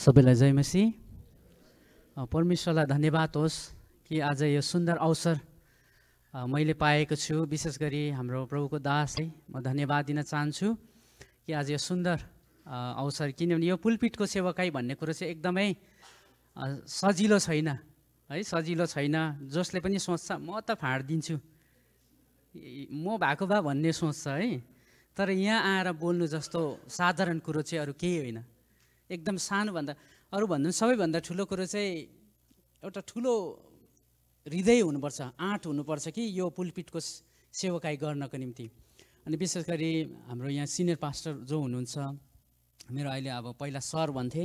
सबैलाई जय मसी परमेश्वरलाई धन्यवाद होस् कि आज यो सुन्दर अवसर मैले पाएको छु विशेष गरी हाम्रो प्रभुको दास है म धन्यवाद दिन चाहन्छु कि आज यो सुन्दर अवसर किनभने यो पुलपिटको सेवकाई भन्ने कुरो चाहिँ एकदमै सजिलो छैन है सजिलो छैन जसले पनि सोच्छ म त फाँडिदिन्छु म भएको भए भन्ने सोच्छ है तर यहाँ आएर बोल्नु जस्तो साधारण कुरो चाहिँ अरू केही होइन एकदम सानोभन्दा अरू भन्दा सबैभन्दा ठुलो कुरो चाहिँ एउटा ठुलो हृदय हुनुपर्छ आँट हुनुपर्छ कि यो पुलपिटको सेवाकाई गर्नको निम्ति अनि विशेष गरी हाम्रो यहाँ सिनियर पास्टर जो हुनुहुन्छ मेरो अहिले अब पहिला सर भन्थे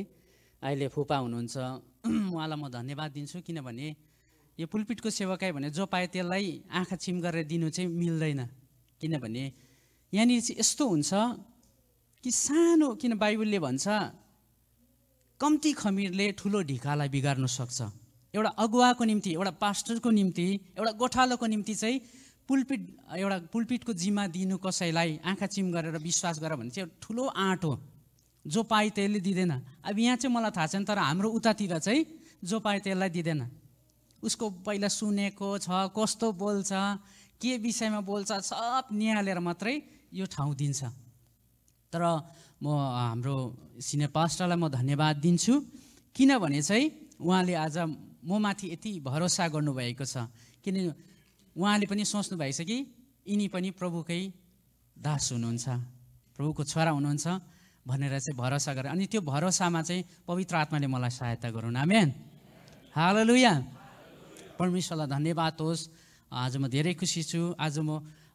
अहिले फुपा हुनुहुन्छ उहाँलाई म धन्यवाद दिन्छु किनभने यो पुलपिटको सेवाकाई भने जो पायो त्यसलाई आँखा छिम गरेर दिनु चाहिँ मिल्दैन किनभने यहाँनिर चाहिँ यस्तो हुन्छ कि सानो किन बाइबलले भन्छ कम्ती खमिरले ठुलो ढिकालाई बिगार्न सक्छ एउटा अगुवाको निम्ति एउटा पास्टरको निम्ति एउटा गोठालोको निम्ति चाहिँ पुलपिट एउटा पुलपिटको जिम्मा दिनु कसैलाई आँखा चिम गरेर विश्वास गर भने चाहिँ ठुलो आँट हो जो पाए त्यसले दिँदैन अब यहाँ चाहिँ मलाई थाहा छैन तर हाम्रो उतातिर चाहिँ जो पाए त्यसलाई दिँदैन उसको पहिला सुनेको छ कस्तो बोल्छ के विषयमा बोल्छ सब निहालेर मात्रै यो ठाउँ दिन्छ तर म हाम्रो सिनियर पास्टरलाई म धन्यवाद दिन्छु किनभने चाहिँ उहाँले आज म माथि यति भरोसा गर्नुभएको छ किन उहाँले पनि सोच्नु भएको छ कि यिनी पनि प्रभुकै दास हुनुहुन्छ प्रभुको छोरा हुनुहुन्छ भनेर चाहिँ भरोसा गरे अनि त्यो भरोसामा चाहिँ पवित्र आत्माले मलाई सहायता गरौँ आमेन लुया परमेश्वरलाई धन्यवाद होस् आज म धेरै खुसी छु आज म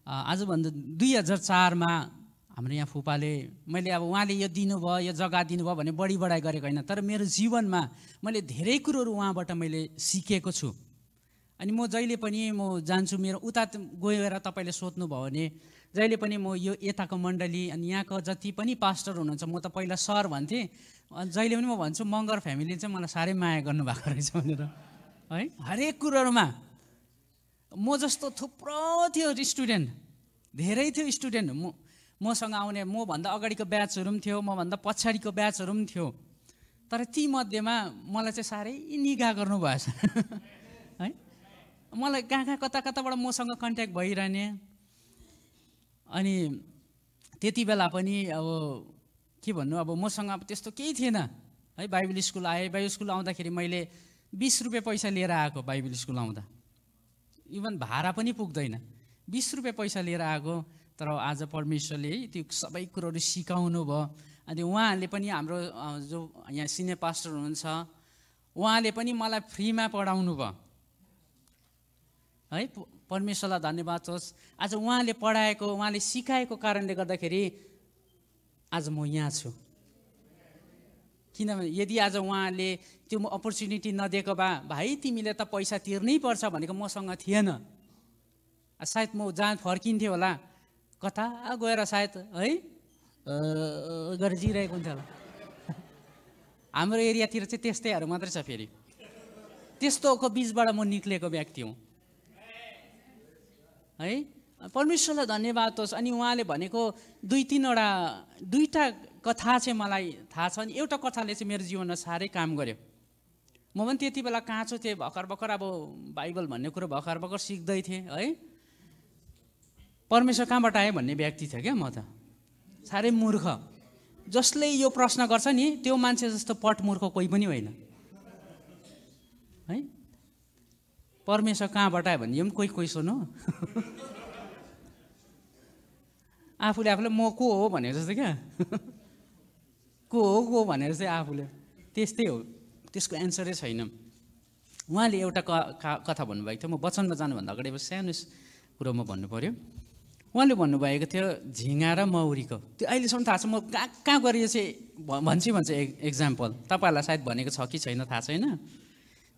आजभन्दा दुई हजार चारमा हाम्रो यहाँ फुपाले मैले अब उहाँले यो दिनुभयो यो जग्गा दिनुभयो भने बढी बढाइ गरेको होइन तर मेरो जीवनमा मैले धेरै कुरोहरू उहाँबाट मैले सिकेको छु अनि म जहिले पनि म जान्छु मेरो उता गएर तपाईँले सोध्नुभयो भने जहिले पनि म यो यताको मण्डली अनि यहाँको जति पनि पास्टर हुनुहुन्छ म त पहिला सर भन्थेँ अनि जहिले पनि म भन्छु मगर फ्यामिलीले चाहिँ मलाई साह्रै माया गर्नुभएको रहेछ भनेर है हरेक कुरोहरूमा म जस्तो थुप्रो थियो स्टुडेन्ट धेरै थियो स्टुडेन्ट म मसँग आउने मभन्दा अगाडिको ब्याचहरू पनि थियो मभन्दा पछाडिको ब्याचहरू पनि थियो तर तीमध्येमा मलाई चाहिँ साह्रै निगा गर्नुभएछ है मलाई कहाँ कहाँ कता कताबाट मसँग कन्ट्याक्ट भइरहने अनि त्यति बेला पनि अब के भन्नु अब मसँग अब त्यस्तो केही थिएन है बाइबल स्कुल आएँ बाइबल स्कुल आउँदाखेरि मैले बिस रुपियाँ पैसा लिएर आएको बाइबल स्कुल आउँदा इभन भाडा पनि पुग्दैन बिस रुपियाँ पैसा लिएर आएको तर आज परमेश्वरले है त्यो सबै कुरोहरू सिकाउनु भयो अनि उहाँहरूले पनि हाम्रो जो यहाँ सिनियर पास्टर हुनुहुन्छ उहाँले पनि मलाई फ्रीमा पढाउनु भयो है परमेश्वरलाई धन्यवाद होस् आज उहाँले पढाएको उहाँले सिकाएको कारणले गर्दाखेरि आज म यहाँ छु किनभने यदि आज उहाँले त्यो अपर्च्युनिटी नदिएको भए भाइ तिमीले त पैसा तिर्नै पर्छ भनेको मसँग थिएन सायद म जहाँ फर्किन्थेँ होला कथा गएर सायद है गरेर जिरहेको हुन्छ होला हाम्रो एरियातिर चाहिँ त्यस्तैहरू मात्रै छ फेरि त्यस्तोको बिचबाट म निक्लेको व्यक्ति हुँ है परमेश्वरलाई धन्यवाद होस् अनि उहाँले भनेको दुई तिनवटा दुईवटा कथा चाहिँ मलाई थाहा छ अनि एउटा कथाले चाहिँ मेरो जीवनमा साह्रै काम गर्यो म पनि त्यति बेला काँचो थिएँ भर्खर भर्खर अब बाइबल भन्ने कुरो भर्खर भर्खर सिक्दै थिएँ है परमेश्वर कहाँबाट आएँ भन्ने व्यक्ति थियो क्या म त साह्रै मूर्ख जसले यो प्रश्न गर्छ नि त्यो मान्छे जस्तो पट मूर्ख कोही पनि होइन है परमेश्वर कहाँबाट आयो भने यो पनि कोही कोही हो आफूले आफूले म को हो भनेर जस्तो क्या को हो को भनेर चाहिँ आफूले त्यस्तै हो त्यसको एन्सरै छैन उहाँले एउटा कथा भन्नुभएको थियो म वचनमा जानुभन्दा अगाडि अब सानो कुरो म भन्नु पऱ्यो उहाँले भन्नुभएको थियो झिङ्गा र मौरीको त्यो अहिलेसम्म थाहा छ म कहाँ कहाँ गरेर चाहिँ भन्छु भन्छ एक्जाम्पल तपाईँहरूलाई सायद भनेको छ कि छैन थाहा छैन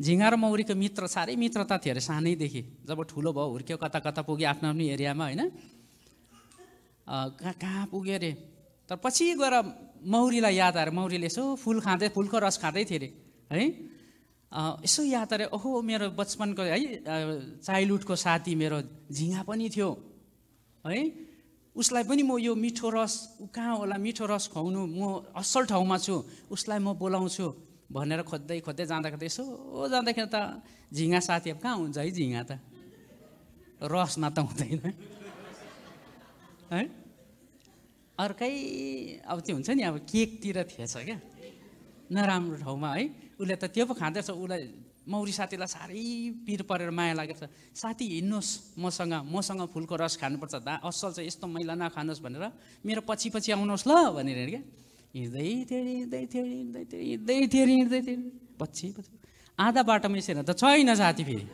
झिङ्गा र मौरीको मित्र साह्रै मित्रता थियो अरे सानैदेखि जब ठुलो भयो हुर्क्यो कता कता पुग्यो आफ्नो आफ्नो एरियामा होइन कहाँ कहाँ पुग्यो अरे तर पछि गएर मौरीलाई याद आएर मौरीले यसो फुल खाँदै फुलको रस खाँदै थियो अरे है यसो याद आएर ओहो मेरो बचपनको है चाइल्डहुडको साथी मेरो झिङ्गा पनि थियो है उसलाई पनि म यो मिठो रस ऊ कहाँ होला मिठो रस खुवाउनु म असल ठाउँमा छु उसलाई म बोलाउँछु भनेर खोज्दै खोज्दै जाँदाखेरि यसो जाँदाखेरि त झिङ्गा साथी अब कहाँ हुन्छ है झिङ्गा त रसमा त हुँदैन है अर्कै अब त्यो हुन्छ नि अब केकतिर थिएछ क्या नराम्रो ठाउँमा है उसले त त्यो पो खाँदैछ उसलाई मौरी साथीलाई साह्रै पिर परेर माया लागेको छ साथी हिँड्नुहोस् मसँग मसँग फुलको रस खानुपर्छ दा असल चाहिँ यस्तो मैला नखानुहोस् भनेर मेरो पछि पछि आउनुहोस् ल भनेर क्या हिँड्दै थियो हिँड्दै थियो हिँड्दै थियो हिँड्दै थियो हिँड्दै थियो पछि पछि आधा बाटोमा यसरी त छैन साथी फेरि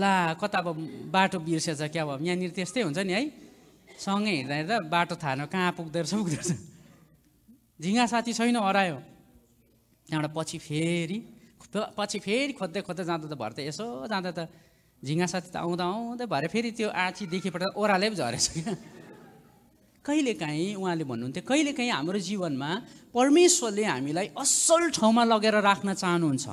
ला कता अब बाटो बिर्सेछ क्या अब यहाँनिर त्यस्तै हुन्छ नि है सँगै हिँड्दा हिँड्दा बाटो थाहा न कहाँ पुग्दो रहेछ पुग्दो रहेछ झिङ्गा साथी छैन हरायो त्यहाँबाट पछि फेरि त पछि फेरि खोज्दै खोज्दै जाँदा त भरे त यसो जाँदा त झिङ्गा साथी त आउँदा आउँदै भरे फेरि त्यो आँची देखिपल्ट ओह्राले पो झरेछ क्या कहिलेकाहीँ उहाँले भन्नुहुन्थ्यो कहिलेकाहीँ हाम्रो जीवनमा परमेश्वरले हामीलाई असल ठाउँमा लगेर राख्न चाहनुहुन्छ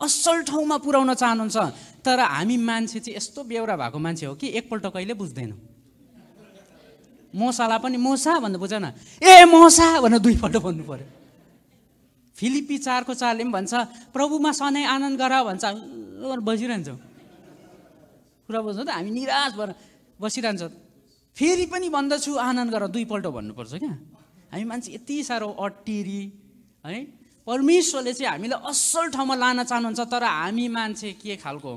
असल ठाउँमा पुर्याउन चाहनुहुन्छ तर हामी मान्छे चाहिँ यस्तो बेहोरा भएको मान्छे हो कि एकपल्ट कहिले बुझ्दैनौँ मोसालाई पनि मोसा भनेर बुझेन ए मोसा भनेर दुईपल्ट भन्नु पऱ्यो फिलिपी चारको चारले पनि भन्छ प्रभुमा सधैँ आनन्द गर भन्छ हामी बसिरहन्छौँ कुरा बुझ्छौँ त हामी निराश भएर बसिरहन्छौँ फेरि पनि भन्दछु आनन्द गर दुईपल्ट भन्नुपर्छ क्या हामी मान्छे यति साह्रो अटेरी है परमेश्वरले चाहिँ हामीलाई असल ठाउँमा लान चाहनुहुन्छ तर हामी मान्छे के खालको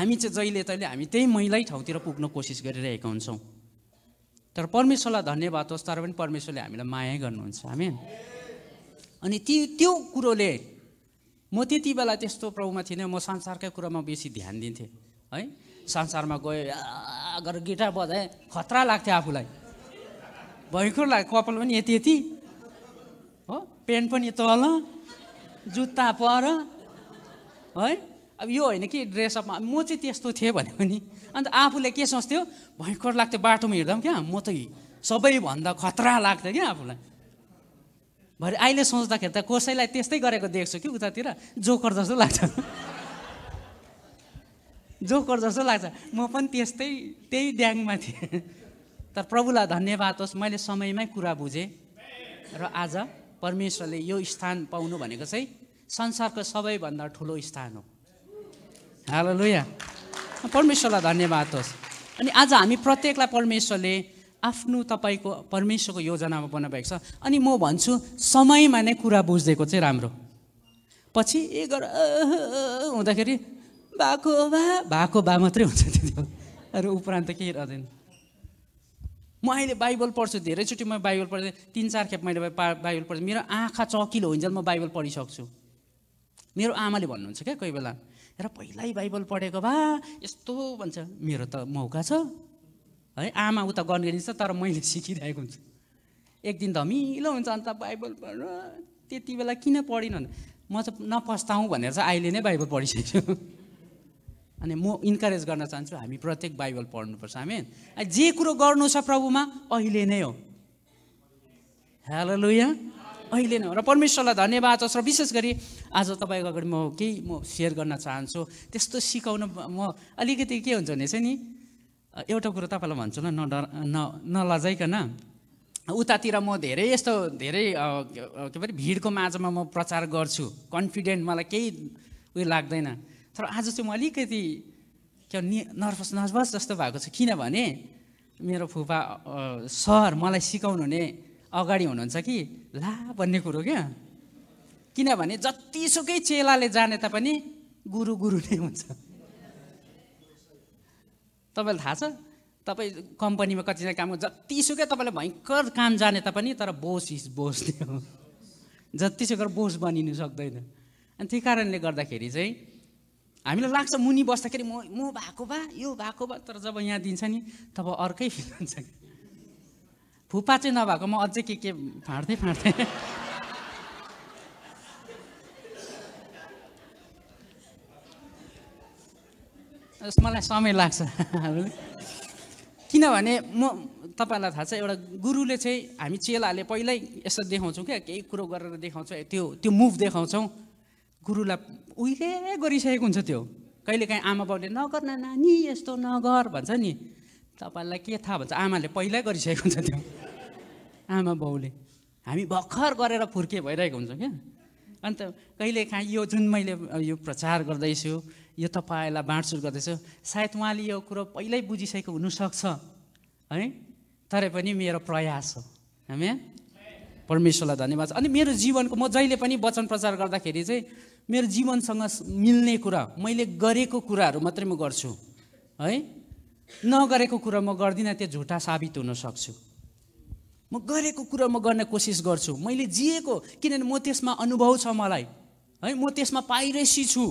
हामी चाहिँ जहिले तहिले हामी त्यही मैलै ठाउँतिर पुग्न कोसिस गरिरहेका हुन्छौँ तर परमेश्वरलाई धन्यवाद होस् तर पनि परमेश्वरले हामीलाई माया गर्नुहुन्छ हामी अनि ती त्यो कुरोले म त्यति बेला त्यस्तो प्रभुमा थिइनँ म संसारकै कुरामा बेसी ध्यान दिन्थेँ है संसारमा गएँ गरेर गिटार बजाएँ खतरा लाग्थ्यो आफूलाई भयङ्कर लाग्यो कपाल पनि यति यति हो पेन्ट पनि तल जुत्ता पर है अब यो होइन कि ड्रेसअपमा म चाहिँ त्यस्तो थिएँ भने पनि अन्त आफूले के सोच्थ्यो भयङ्कर लाग्थ्यो बाटोमा हिँड्दा पनि क्या म त सबैभन्दा खतरा लाग्थ्यो क्या आफूलाई भरे अहिले सोच्दाखेरि त कसैलाई त्यस्तै गरेको देख्छु कि उतातिर जोकर जस्तो लाग्छ जोकर जस्तो लाग्छ म पनि त्यस्तै त्यही ड्याङमा थिएँ तर प्रभुलाई धन्यवाद होस् मैले समयमै कुरा बुझेँ र आज परमेश्वरले यो स्थान पाउनु भनेको चाहिँ संसारको सबैभन्दा ठुलो स्थान हो हाल लुया परमेश्वरलाई धन्यवाद होस् अनि आज हामी प्रत्येकलाई परमेश्वरले आफ्नो तपाईँको परमेश्वरको योजनामा भएको छ अनि म भन्छु समयमा नै कुरा बुझिदिएको चाहिँ राम्रो पछि ए गर हुँदाखेरि भएको बा भएको बा मात्रै हुन्छ त्यो अरू उपरान्त के रहँदैन म अहिले बाइबल पढ्छु धेरैचोटि म बाइबल पढ्दै तिन चार खेप मैले बाइबल पढ्छु मेरो आँखा चकिलो हुन्छ म बाइबल पढिसक्छु मेरो आमाले भन्नुहुन्छ क्या कोही बेला र पहिल्यै बाइबल पढेको भा यस्तो भन्छ मेरो त मौका छ है आमा उता गरिन्छ तर मैले सिकिरहेको हुन्छु एक दिन धमिलो हुन्छ अन्त बाइबल पढ्नु त्यति बेला किन पढिनँ म चाहिँ नपस्ताउँ भनेर चाहिँ अहिले नै बाइबल पढिसकेको अनि म इन्करेज गर्न चाहन्छु हामी प्रत्येक बाइबल पढ्नुपर्छ हामी जे कुरो गर्नु छ प्रभुमा अहिले नै हो हेलो लुया अहिले नै हो र परमेश्वरलाई धन्यवाद छ र विशेष गरी आज तपाईँको अगाडि म केही म सेयर गर्न चाहन्छु त्यस्तो सिकाउन म अलिकति के हुन्छ भने चाहिँ नि एउटा कुरो तपाईँलाई भन्छु ल नडर न नलजाइकन उतातिर म धेरै यस्तो धेरै के भने भिडको माझमा म प्रचार गर्छु कन्फिडेन्ट मलाई केही उयो लाग्दैन तर आज चाहिँ म अलिकति के नि नर्भस नर्भस जस्तो भएको छ किनभने मेरो फुपा सर मलाई सिकाउनु हुने अगाडि हुनुहुन्छ कि ला भन्ने कुरो क्या किनभने जतिसुकै चेलाले जाने तापनि गुरु गुरु नै हुन्छ तपाईँलाई थाहा छ तपाईँ कम्पनीमा कतिजना काम जतिसुकै तपाईँलाई भयङ्कर काम जाने तापनि तर बोस इज बोस नै हो जतिसुकै बोस बनिनु सक्दैन अनि त्यही कारणले गर्दाखेरि चाहिँ हामीलाई लाग्छ मुनि बस्दाखेरि म म भएको भा यो भएको भा तर जब यहाँ दिन्छ नि तब अर्कै फिल हुन्छ फुपा चाहिँ म अझै के के फाँड्दै फाँड्दै मलाई समय लाग्छ किनभने म तपाईँलाई थाहा छ एउटा गुरुले चाहिँ हामी चेलाले पहिल्यै यसो देखाउँछौँ क्या केही कुरो गरेर देखाउँछौँ त्यो त्यो मुभ देखाउँछौँ गुरुलाई उहिले गरिसकेको हुन्छ त्यो कहिलेकाहीँ आमा बाउले नगर नानी यस्तो नगर भन्छ नि तपाईँलाई के थाहा भन्छ आमाले पहिल्यै गरिसकेको हुन्छ त्यो आमा बाउले हामी भर्खर गरेर फुर्के भइरहेको हुन्छौँ क्या अन्त कहिले काहीँ यो जुन मैले यो प्रचार गर्दैछु यो तपाईँलाई बाँडचुर गर्दैछु सायद उहाँले यो कुरो पहिल्यै बुझिसकेको हुनसक्छ है तरै पनि मेरो प्रयास हो हामी परमेश्वरलाई धन्यवाद अनि मेरो जीवनको म जहिले पनि वचन प्रचार गर्दाखेरि चाहिँ मेरो जीवनसँग मिल्ने कुरा मैले गरेको कुराहरू मात्रै म गर्छु है नगरेको कुरा म गर्दिनँ त्यो झुटा साबित हुन सक्छु म गरेको कुरा म गर्ने कोसिस गर्छु मैले जिएको किनभने म त्यसमा अनुभव छ मलाई है म त्यसमा पाइरहेसी छु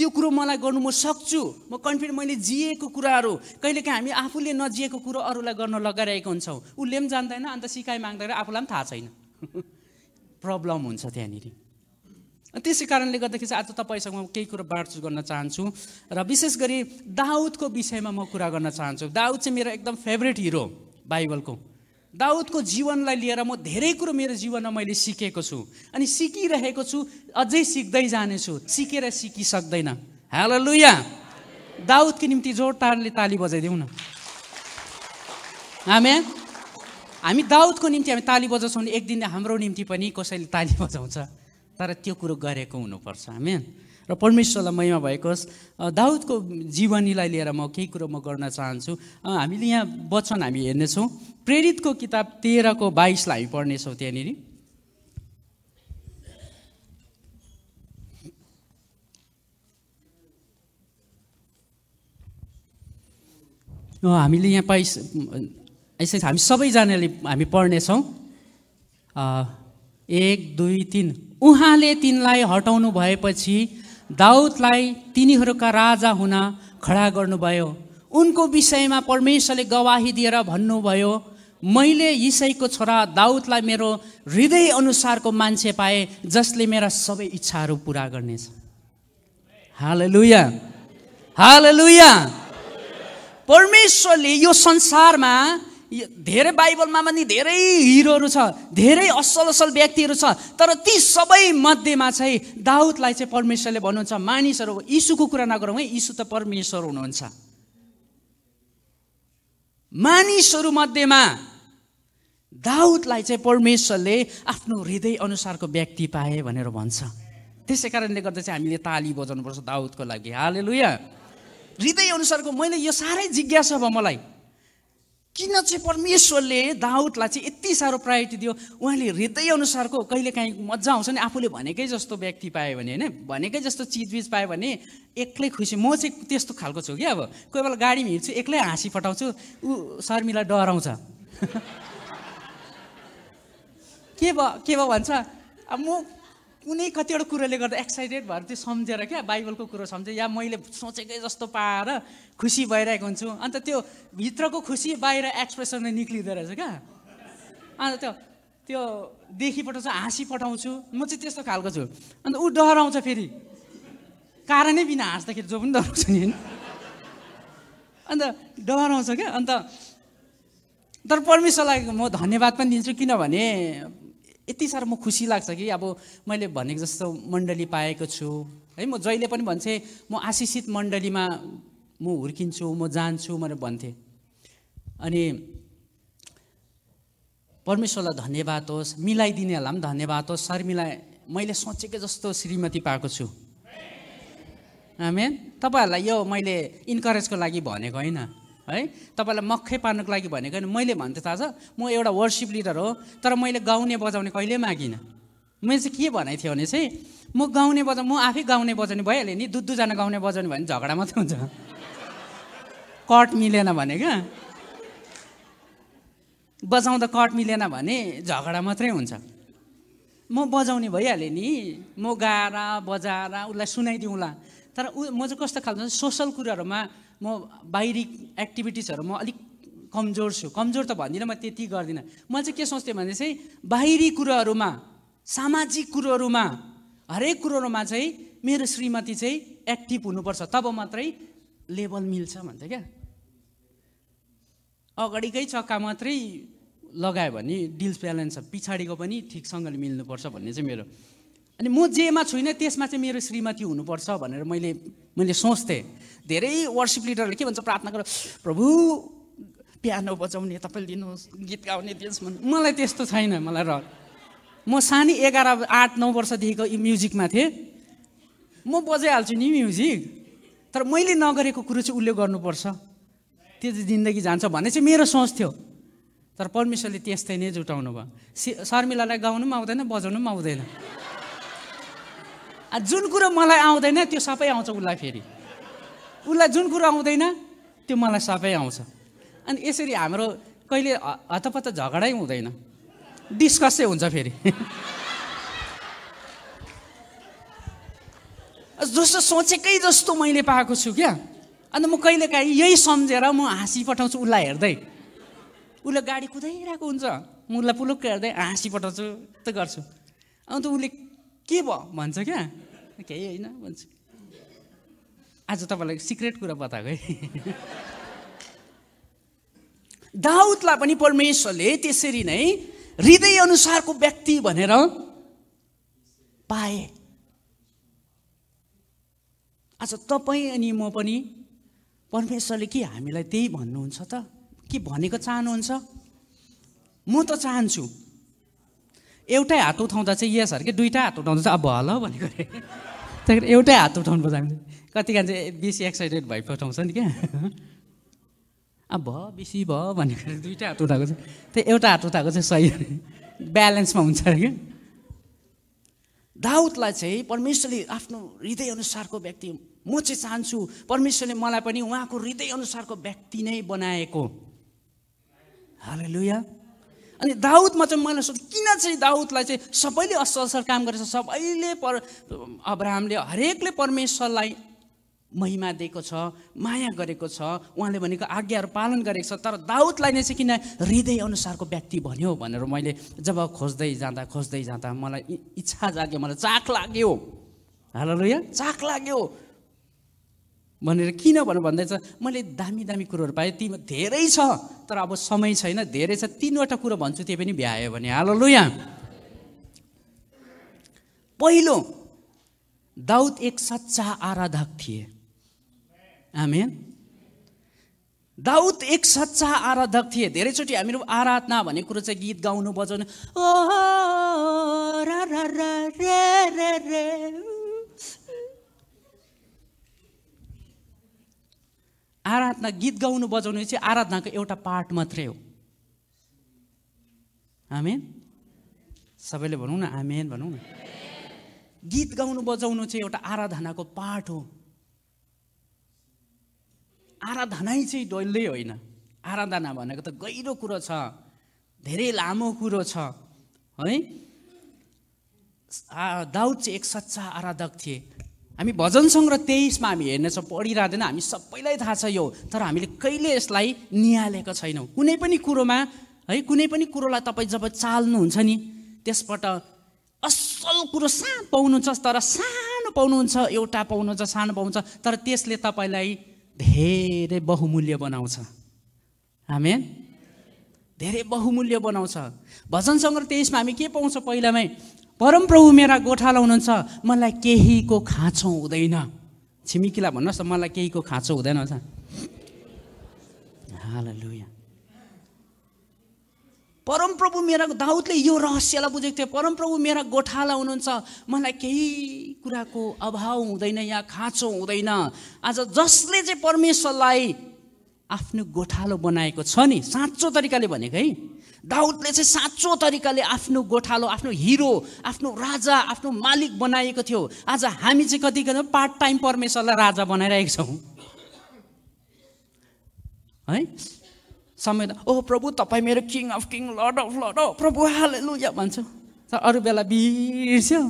त्यो कुरो मलाई गर्नु म सक्छु म कन्फिडेन्ट मैले जिएको कुराहरू कहिलेकाहीँ हामी आफूले नजिएको कुरो अरूलाई गर्न लगाइरहेको हुन्छौँ उसले पनि जान्दैन अन्त सिकाइ माग्दाखेरि आफूलाई पनि थाहा छैन प्रब्लम हुन्छ त्यहाँनिर त्यसै कारणले गर्दाखेरि चाहिँ आज तपाईँसँग म केही कुरो बाँडचुट गर्न चाहन्छु र विशेष गरी दाउदको विषयमा म कुरा गर्न चाहन्छु दाउद चाहिँ मेरो एकदम फेभरेट हिरो बाइबलको दाउदको जीवनलाई लिएर म धेरै कुरो मेरो जीवनमा मैले सिकेको छु अनि सिकिरहेको छु अझै सिक्दै जानेछु सिकेर सिकिसक्दैन हेलो लुया दाउदको निम्ति तारले ताली बजाइदेऊ न हामी हामी दाउदको निम्ति हामी ताली बजाउँछौँ एक दिन हाम्रो निम्ति पनि कसैले ताली बजाउँछ तर त्यो कुरो गरेको हुनुपर्छ हामी र परमेश्वरलाई महिमा भएको होस् दाउदको जीवनीलाई लिएर म केही कुरो म गर्न चाहन्छु हामीले यहाँ वचन हामी हेर्नेछौँ प्रेरितको किताब तेह्रको बाइसलाई हामी पढ्नेछौँ त्यहाँनिर हामीले यहाँ पाइस यसरी हामी सबैजनाले हामी पढ्नेछौँ एक दुई तिन उहाँले तिनलाई हटाउनु भएपछि दाउदलाई तिनीहरूका राजा हुन खडा गर्नुभयो उनको विषयमा परमेश्वरले गवाही दिएर भन्नुभयो मैले यसैको छोरा दाउदलाई मेरो हृदय अनुसारको मान्छे पाएँ जसले मेरा सबै इच्छाहरू पुरा गर्नेछ हालेलुया, हालेलुया, हाल लुया परमेश्वरले यो संसारमा धेरै बाइबलमा पनि धेरै हिरोहरू छ धेरै असल असल व्यक्तिहरू छ तर ती सबै मध्येमा चाहिँ दाउदलाई चाहिँ परमेश्वरले भन्नुहुन्छ मानिसहरू यीशुको कुरा नगरौँ है यीशु त परमेश्वर हुनुहुन्छ मानिसहरू मध्येमा दाउदलाई चाहिँ परमेश्वरले आफ्नो हृदय अनुसारको व्यक्ति पाए भनेर भन्छ त्यसै कारणले गर्दा चाहिँ हामीले ताली बजाउनुपर्छ दाउदको लागि हाले लु हृदय अनुसारको मैले यो साह्रै जिज्ञासा भयो मलाई किन चाहिँ परमेश्वरले दाउदलाई चाहिँ यति साह्रो प्रायोरिटी दियो उहाँले हृदयअनुसारको कहिलेकाहीँ मजा आउँछ नि आफूले भनेकै जस्तो व्यक्ति पायो भने होइन भनेकै जस्तो चिजबिज पायो भने एक्लै खुसी म चाहिँ त्यस्तो खालको छु कि अब कोही बेला गाडीमा हिँड्छु एक्लै हाँसी फटाउँछु ऊ शर्मिला डराउँछ के भयो के भयो भन्छ अब म कुनै कतिवटा कुरोले गर्दा एक्साइटेड भएर त्यो सम्झेर क्या बाइबलको कुरो सम्झेँ या मैले सोचेकै जस्तो पाएर खुसी भइरहेको हुन्छु अन्त त्यो भित्रको खुसी बाहिर नै निक्लिँदो रहेछ क्या अन्त त्यो त्यो देखि पठाउँछु हाँसी पठाउँछु म चाहिँ त्यस्तो खालको छु अन्त ऊ डराउँछ फेरि कारणै बिना हाँस्दाखेरि जो पनि डराउँछ नि होइन अन्त डराउँछ क्या अन्त तर परमेश्वरलाई म धन्यवाद पनि दिन्छु किनभने यति साह्रो म खुसी लाग्छ कि अब मैले भनेको जस्तो मण्डली पाएको छु है म जहिले पनि भन्छे म आशिषित मण्डलीमा म हुर्किन्छु म जान्छु भनेर भन्थेँ अनि परमेश्वरलाई धन्यवाद होस् मिलाइदिनेहरूलाई पनि धन्यवाद होस् शर्मिला मैले सोचेको जस्तो श्रीमती पाएको छु मेन तपाईँहरूलाई यो मैले इन्करेजको लागि भनेको होइन है तपाईँलाई मक्खै पार्नुको लागि भनेको होइन मैले भन्थेँ थाहा छ म एउटा वर्सिप लिडर हो तर मैले गाउने बजाउने कहिल्यै मागिनँ मैले चाहिँ के भनाइ थियो भने चाहिँ म गाउने बजा म आफै गाउने बजाउने भइहालेँ नि दुध दुईजना गाउने बजाउने भयो भने झगडा मात्रै हुन्छ कट मिलेन भने क्या बजाउँदा कट मिलेन भने झगडा मात्रै हुन्छ म बजाउने भइहालेँ नि म गाएर बजाएर उसलाई सुनाइदिउँला तर ऊ म चाहिँ कस्तो खालको सोसल कुराहरूमा म बाहिरी एक्टिभिटिजहरू म अलिक कमजोर छु कमजोर त भन्दिनँ म त्यति गर्दिनँ मैले चाहिँ के सोच्थेँ भने चाहिँ बाहिरी कुरोहरूमा सामाजिक कुरोहरूमा हरेक कुरोहरूमा चाहिँ मेरो श्रीमती चाहिँ एक्टिभ हुनुपर्छ तब मात्रै लेभल मिल्छ भन्छ क्या अगाडिकै चक्का मात्रै लगायो भने डिल्स ब्यालेन्स छ पछाडिको पनि ठिकसँगले मिल्नुपर्छ भन्ने चाहिँ मेरो अनि म जेमा छुइनँ त्यसमा चाहिँ मेरो श्रीमती हुनुपर्छ भनेर मैले मैले सोच्थेँ धेरै वर्सिप लिडरले के भन्छ प्रार्थना गर प्रभु प्यानो बजाउने तपाईँ दिनुहोस् गीत गाउने दिनुहोस् भन्नु मलाई त्यस्तो छैन मलाई र म सानी एघार आठ नौ वर्षदेखिको म्युजिकमा थिएँ म बजाइहाल्छु नि म्युजिक तर मैले नगरेको कुरो चाहिँ उसले गर्नुपर्छ त्यो चाहिँ जिन्दगी जान्छ भन्ने चाहिँ मेरो सोच थियो तर परमेश्वरले त्यस्तै नै जुटाउनु भयो शर्मिलालाई गाउनु पनि आउँदैन बजाउनु पनि आउँदैन जुन कुरो मलाई आउँदैन त्यो सबै आउँछ उसलाई फेरि उसलाई जुन कुरो आउँदैन त्यो मलाई सबै आउँछ अनि यसरी हाम्रो कहिले हतपत झगडै हुँदैन डिस्कसै हुन्छ फेरि जस्तो सोचेकै जस्तो मैले पाएको छु क्या अन्त म कहिलेकाहीँ यही सम्झेर म हाँसी पठाउँछु उसलाई हेर्दै उसले गाडी कुदाइरहेको हुन्छ म उसलाई पुलुक्क हेर्दै हाँसी पठाउँछु त गर्छु अन्त उसले के भयो भन्छ क्या केही होइन भन्छ आज तपाईँलाई सिक्रेट कुरा बताएको है दाउदलाई पनि परमेश्वरले त्यसरी नै हृदयअनुसारको व्यक्ति भनेर पाए आज तपाईँ अनि म पनि परमेश्वरले के हामीलाई त्यही भन्नुहुन्छ त के भनेको चाहनुहुन्छ म त चाहन्छु एउटै हात उठाउँदा चाहिँ यस अरे कि दुइटा हात उठाउँदा चाहिँ अब हल भनेको अरे त्यहाँदेखि एउटै हात उठाउनु पर्छ हामीले कति कान्छ बेसी एक्साइटेड भइ पठाउँछ नि क्या अब भयो बेसी भयो भनेको दुइटा हात उठाएको चाहिँ त्यही एउटा हात उठाएको चाहिँ सही ब्यालेन्समा हुन्छ अरे क्या दाउदलाई चाहिँ परमेश्वरले आफ्नो हृदयअनुसारको व्यक्ति म चाहिँ चाहन्छु परमेश्वरले मलाई पनि उहाँको हृदयअनुसारको व्यक्ति नै बनाएको हालेलुया अनि दाउदमा चाहिँ मैले सोध्छु किन चाहिँ दाउदलाई चाहिँ सबैले असल असल काम गरेछ सबैले पर अब्राहमले हरेकले परमेश्वरलाई महिमा दिएको छ माया गरेको छ उहाँले भनेको आज्ञाहरू पालन गरेको छ तर दाउदलाई नै चाहिँ किन हृदयअनुसारको व्यक्ति भन्यो भनेर मैले जब खोज्दै जाँदा खोज्दै जाँदा मलाई इच्छा जाग्यो मलाई चाख लाग्यो हाल चाख लाग्यो भनेर किन भनेर भन्दैछ मैले दामी दामी कुरोहरू पाएँ ती धेरै छ तर अब समय छैन धेरै छ तिनवटा कुरो भन्छु त्यही पनि भ्यायो भने हाल लु यहाँ पहिलो दाउद एक सच्चा आराधक थिए आमेन दाउद एक सच्चा आराधक थिए धेरैचोटि हामीहरू आराधना भन्ने कुरो चाहिँ गीत गाउनु बजाउनु आराधना गीत गाउनु बजाउनु चाहिँ आराधनाको एउटा पार्ट मात्रै हो आमेन सबैले भनौँ न आमेन भनौँ न गीत गाउनु बजाउनु चाहिँ एउटा आराधनाको पार्ट हो आराधनै चाहिँ डल्लै होइन आराधना भनेको त गहिरो कुरो छ धेरै लामो कुरो छ है दाउद चाहिँ एक सच्चा आराधक थिए हामी भजन सङ्ग्रह तेइसमा हामी हेर्नेछ पढिरहँदैन हामी सबैलाई थाहा छ यो तर हामीले कहिले यसलाई निहालेको छैनौँ कुनै पनि कुरोमा है कुनै पनि कुरोलाई तपाईँ जब चाल्नुहुन्छ नि त्यसबाट असल कुरो सानो पाउनुहुन्छ तर सानो पाउनुहुन्छ एउटा पाउनुहुन्छ सानो पाउँछ तर त्यसले तपाईँलाई धेरै बहुमूल्य बनाउँछ हामी धेरै बहुमूल्य बनाउँछ भजन सङ्ग्रह तेइसमा हामी के पाउँछ पहिलामै परमप्रभु मेरा गोठाला हुनुहुन्छ मलाई केहीको खाँचो हुँदैन छिमेकीलाई भन्नुहोस् न मलाई केहीको खाँचो हुँदैन छ परमप्रभु मेरा दाउदले यो रहस्यलाई बुझेको थियो परमप्रभु मेरा गोठाला हुनुहुन्छ मलाई केही कुराको अभाव हुँदैन या खाँचो हुँदैन आज जसले चाहिँ परमेश्वरलाई आफ्नो गोठालो बनाएको छ नि साँचो तरिकाले भनेको है दाउदले चाहिँ साँचो तरिकाले आफ्नो गोठालो आफ्नो हिरो आफ्नो राजा आफ्नो मालिक बनाएको थियो आज हामी चाहिँ कति पार्ट टाइम परमेश्वरलाई राजा बनाइरहेको छौँ है समय ओ प्रभु तपाईँ मेरो king of king lord of lord of प्रभु हाले लुया भन्छ तर अरू बेला बिर्स्यो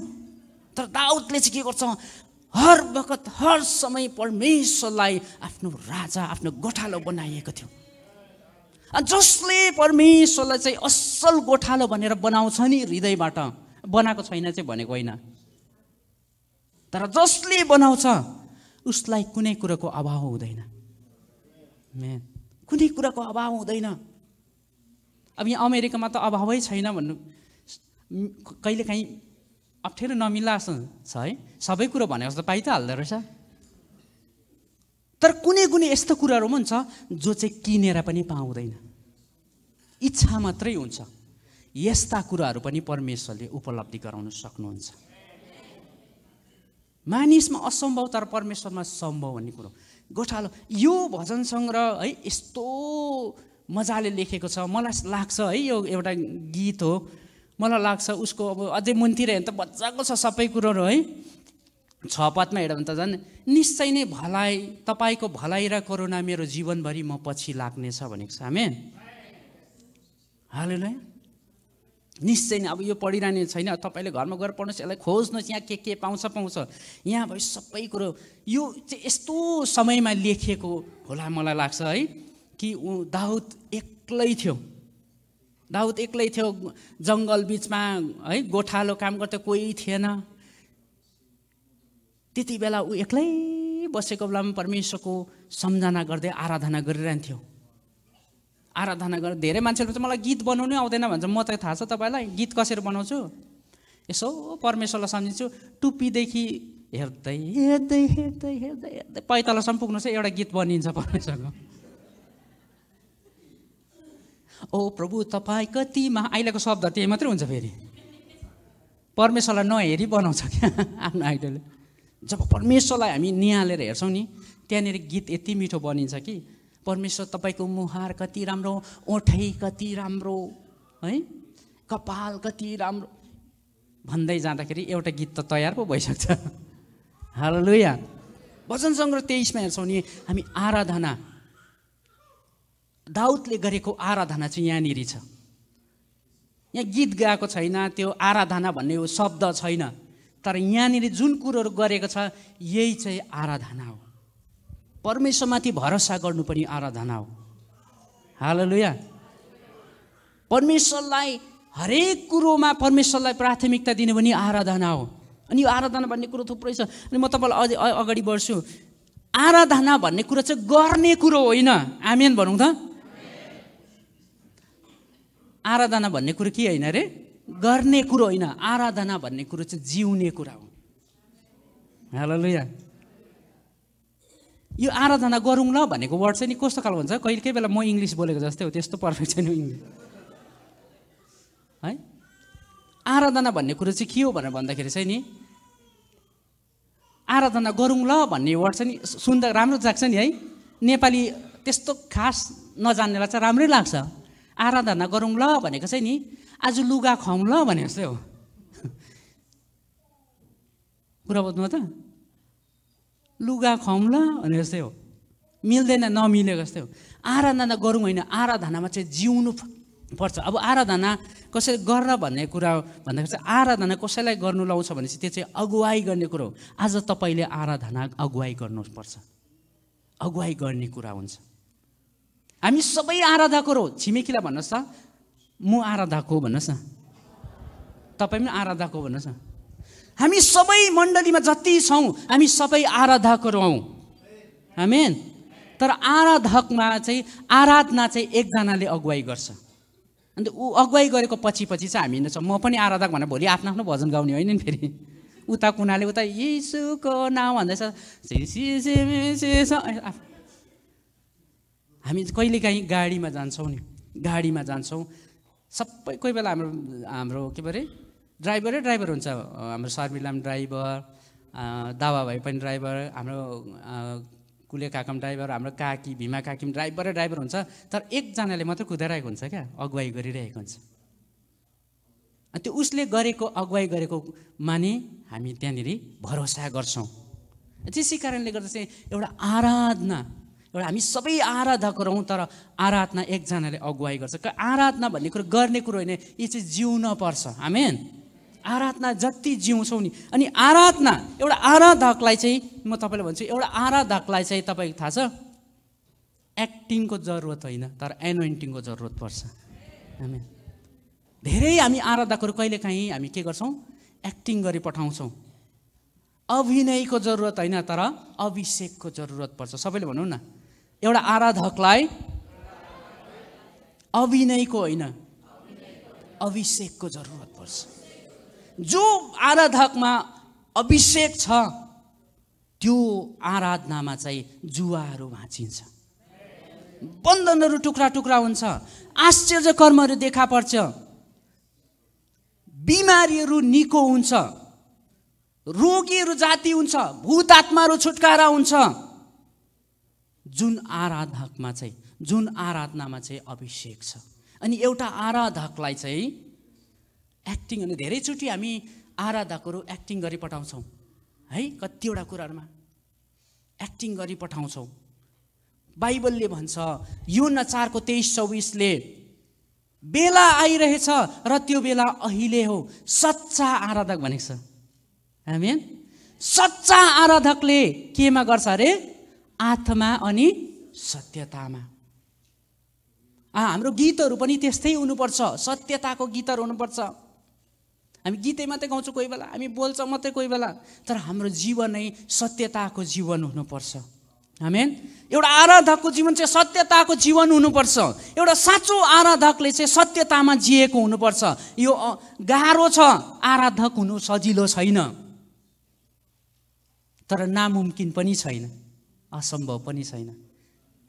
तर दाउदले चाहिँ के गर्छ हर बखत हर समय परमेश्वरलाई आफ्नो राजा आफ्नो गोठालो बनाइएको थियो अनि जसले परमेश्वरलाई चाहिँ असल गोठालो भनेर बनाउँछ नि हृदयबाट बनाएको छैन चाहिँ भनेको होइन तर जसले बनाउँछ उसलाई कुनै कुरोको अभाव हुँदैन मेन कुनै कुराको अभाव हुँदैन अब यहाँ अमेरिकामा त अभावै छैन भन्नु कहिलेकाहीँ अप्ठ्यारो नमिला छ है सबै कुरो भनेको जस्तो पाइ त हाल्दो रहेछ तर कुनै कुनै यस्तो कुराहरू पनि छ जो चाहिँ किनेर पनि पाउँदैन इच्छा मात्रै हुन्छ यस्ता कुराहरू पनि परमेश्वरले उपलब्धि गराउन सक्नुहुन्छ मानिसमा असम्भव तर परमेश्वरमा सम्भव भन्ने कुरो गोठालो यो भजन सङ्ग्रह है यस्तो मजाले लेखेको छ मलाई लाग्छ है यो एउटा गीत हो मलाई लाग्छ उसको अब अझै मुन्तिर हेर्नु त मजाको छ सबै कुरोहरू है छ पदमा हेऱ्यो भने त झन् निश्चय नै भलाइ तपाईँको भलाइ र कोरोना मेरो जीवनभरि म पछि लाग्नेछ भनेको छ हामी हालेल निश्चय नै अब यो पढिरहने छैन तपाईँले घरमा गएर पढ्नुहोस् यसलाई खोज्नुहोस् यहाँ के के पाउँछ पाउँछ यहाँ भयो सबै कुरो यो चाहिँ यस्तो समयमा लेखिएको होला मलाई लाग्छ है कि ऊ दाउद एक्लै थियो दाउद एक्लै थियो जङ्गल बिचमा है गोठालो काम गर्थ्यो कोही थिएन त्यति बेला ऊ एक्लै बसेको बेलामा परमेश्वरको सम्झना गर्दै आराधना गरिरहन्थ्यो आराधना गर्दा धेरै मान्छेहरू चाहिँ मलाई गीत बनाउनै आउँदैन भन्छ म त थाहा छ तपाईँलाई गीत कसरी बनाउँछु यसो परमेश्वरलाई सम्झिन्छु टुप्पीदेखि हेर्दै हेर्दै हेर्दै हेर्दै हेर्दै पैतालासम्म पुग्नुहोस् एउटा गीत बनिन्छ परमेश्वरको ओ प्रभु तपाईँ कतिमा अहिलेको शब्द त्यही मात्रै हुन्छ फेरि परमेश्वरलाई नहेरी बनाउँछ क्या आफ्नो आइडलले जब परमेश्वरलाई हामी निहालेर हेर्छौँ नि त्यहाँनिर गीत यति मिठो बनिन्छ कि परमेश्वर तपाईँको मुहार कति राम्रो ओठै कति राम्रो है कपाल कति राम्रो भन्दै जाँदाखेरि एउटा गीत त तयार पो भइसक्छ हाल लुया भजन सङ्ग्रह तेइसमा हेर्छौँ नि हामी आराधना दाउदले गरेको आराधना चाहिँ यहाँनिर छ यहाँ गीत गाएको छैन त्यो आराधना भन्ने शब्द छैन तर यहाँनिर जुन कुरोहरू गरेको छ यही चाहिँ आराधना हो परमेश्वरमाथि भरोसा गर्नु पनि आराधना हो हाल लुया परमेश्वरलाई हरेक कुरोमा परमेश्वरलाई प्राथमिकता दिनु पनि आराधना हो अनि यो आराधना भन्ने कुरो थुप्रै छ अनि म तपाईँलाई अझै अगाडि बढ्छु आराधना भन्ने कुरो चाहिँ गर्ने कुरो होइन आमेन भनौँ त आराधना भन्ने कुरो के होइन अरे गर्ने कुरो होइन आराधना भन्ने कुरो चाहिँ जिउने कुरा हो हालेलुया यो आराधना गरौँ ल भनेको वर्ड चाहिँ नि कस्तो खालको हुन्छ कहिले कोही बेला म इङ्ग्लिस बोलेको जस्तै हो त्यस्तो पर्फेक्ट छैन इङ्ग्लिस है आराधना भन्ने कुरो चाहिँ के हो भनेर भन्दाखेरि चाहिँ नि आराधना गरौँ ल भन्ने वर्ड चाहिँ नि सुन्दा राम्रो जाग्छ नि है नेपाली त्यस्तो खास नजान्नेलाई चाहिँ राम्रै लाग्छ आराधना गरौँ ल भनेको चाहिँ नि आज लुगा खुवाउँ ल भने जस्तै हो कुरा बुझ्नु त लुगा खुवाउँ ल भने जस्तै हो मिल्दैन नमिलेको जस्तै हो आराधना गरौँ होइन आराधनामा चाहिँ जिउनु पर्छ अब आराधना कसरी गर्न भन्ने कुरा भन्दाखेरि चाहिँ आराधना कसैलाई गर्नु लाउँछ भने चाहिँ त्यो चाहिँ अगुवाई गर्ने कुरो हो आज तपाईँले आराधना अगुवाई गर्नुपर्छ अगुवाई गर्ने कुरा हुन्छ हामी सबै आराधकहरू हो छिमेकीलाई भन्नुहोस् त म आराधाको हो भन्नुहोस् न तपाईँ पनि आराधाको भन्नुहोस् न हामी सबै मण्डलीमा जति छौँ हामी सबै आराधाको रहौँ हामी तर आराधकमा चाहिँ आराधना चाहिँ एकजनाले अगुवाई गर्छ अन्त ऊ अगुवाई गरेको पछि पछि चाहिँ हामी हिँड्छ म पनि आराधक भनेर भोलि आफ्नो आफ्नो भजन गाउने होइन नि फेरि उता कुनाले उता यीशुको नाउँ भन्दैछ हामी कहिलेकाहीँ गाडीमा जान्छौँ नि गाडीमा जान्छौँ सबै कोही बेला हाम्रो हाम्रो के परे ड्राइभरै ड्राइभर हुन्छ हाम्रो पनि ड्राइभर दावा भाइ पनि ड्राइभर हाम्रो कुले काकम ड्राइभर हाम्रो काकी भीमा काकी पनि ड्राइभरै ड्राइभर हुन्छ तर एकजनाले मात्रै कुदाइरहेको हुन्छ क्या अगुवाई गरिरहेको हुन्छ त्यो उसले गरेको अगुवाई गरेको माने हामी त्यहाँनिर भरोसा गर्छौँ त्यसै कारणले गर्दा चाहिँ एउटा आराधना एउटा हामी सबै आराधकहरू हौँ तर आराधना एकजनाले अगुवाई गर्छ आराधना भन्ने कुरो गर्ने कुरो होइन यो चाहिँ जिउन पर्छ हामी आराधना जति जिउँछौँ नि अनि आराधना एउटा आराधकलाई चाहिँ म तपाईँलाई भन्छु एउटा आराधकलाई चाहिँ तपाईँको थाहा छ एक्टिङको जरुरत होइन तर एनोइन्टिङको जरुरत पर्छ हामी धेरै हामी आराधकहरू कहिलेकाहीँ हामी के गर्छौँ एक्टिङ गरी पठाउँछौँ अभिनयको जरुरत होइन तर अभिषेकको जरुरत पर्छ सबैले भनौँ न एउटा आराधकलाई अभिनयको होइन अभिषेकको जरुरत पर्छ जो आराधकमा अभिषेक छ त्यो आराधनामा चाहिँ जुवाहरू भाँचिन्छ बन्धनहरू टुक्रा टुक्रा हुन्छ आश्चर्य कर्महरू देखा पर्छ बिमारीहरू निको हुन्छ रोगीहरू जाति हुन्छ भूत आत्माहरू छुटकारा हुन्छ जुन आराधकमा चाहिँ जुन आराधनामा चाहिँ अभिषेक छ अनि एउटा आराधकलाई चाहिँ एक्टिङ अनि धेरैचोटि हामी आराधकहरू एक्टिङ गरी पठाउँछौँ है कतिवटा कुराहरूमा एक्टिङ गरी पठाउँछौँ बाइबलले भन्छ यो नचारको तेइस चौबिसले बेला आइरहेछ र त्यो बेला अहिले हो सच्चा आराधक भनेको छ हामी सच्चा आराधकले केमा गर्छ अरे आत्मा अनि सत्यतामा हाम्रो गीतहरू पनि त्यस्तै हुनुपर्छ सत्यताको गीतहरू हुनुपर्छ हामी गीतै मात्रै गाउँछौँ कोही बेला हामी बोल्छौँ मात्रै कोही बेला तर हाम्रो जीवनै सत्यताको जीवन हुनुपर्छ हामी एउटा आराधकको जीवन चाहिँ सत्यताको जीवन हुनुपर्छ एउटा साँचो आराधकले चाहिँ सत्यतामा जिएको हुनुपर्छ यो गाह्रो छ आराधक हुनु सजिलो छैन तर नामुमकिन पनि छैन असम्भव पनि छैन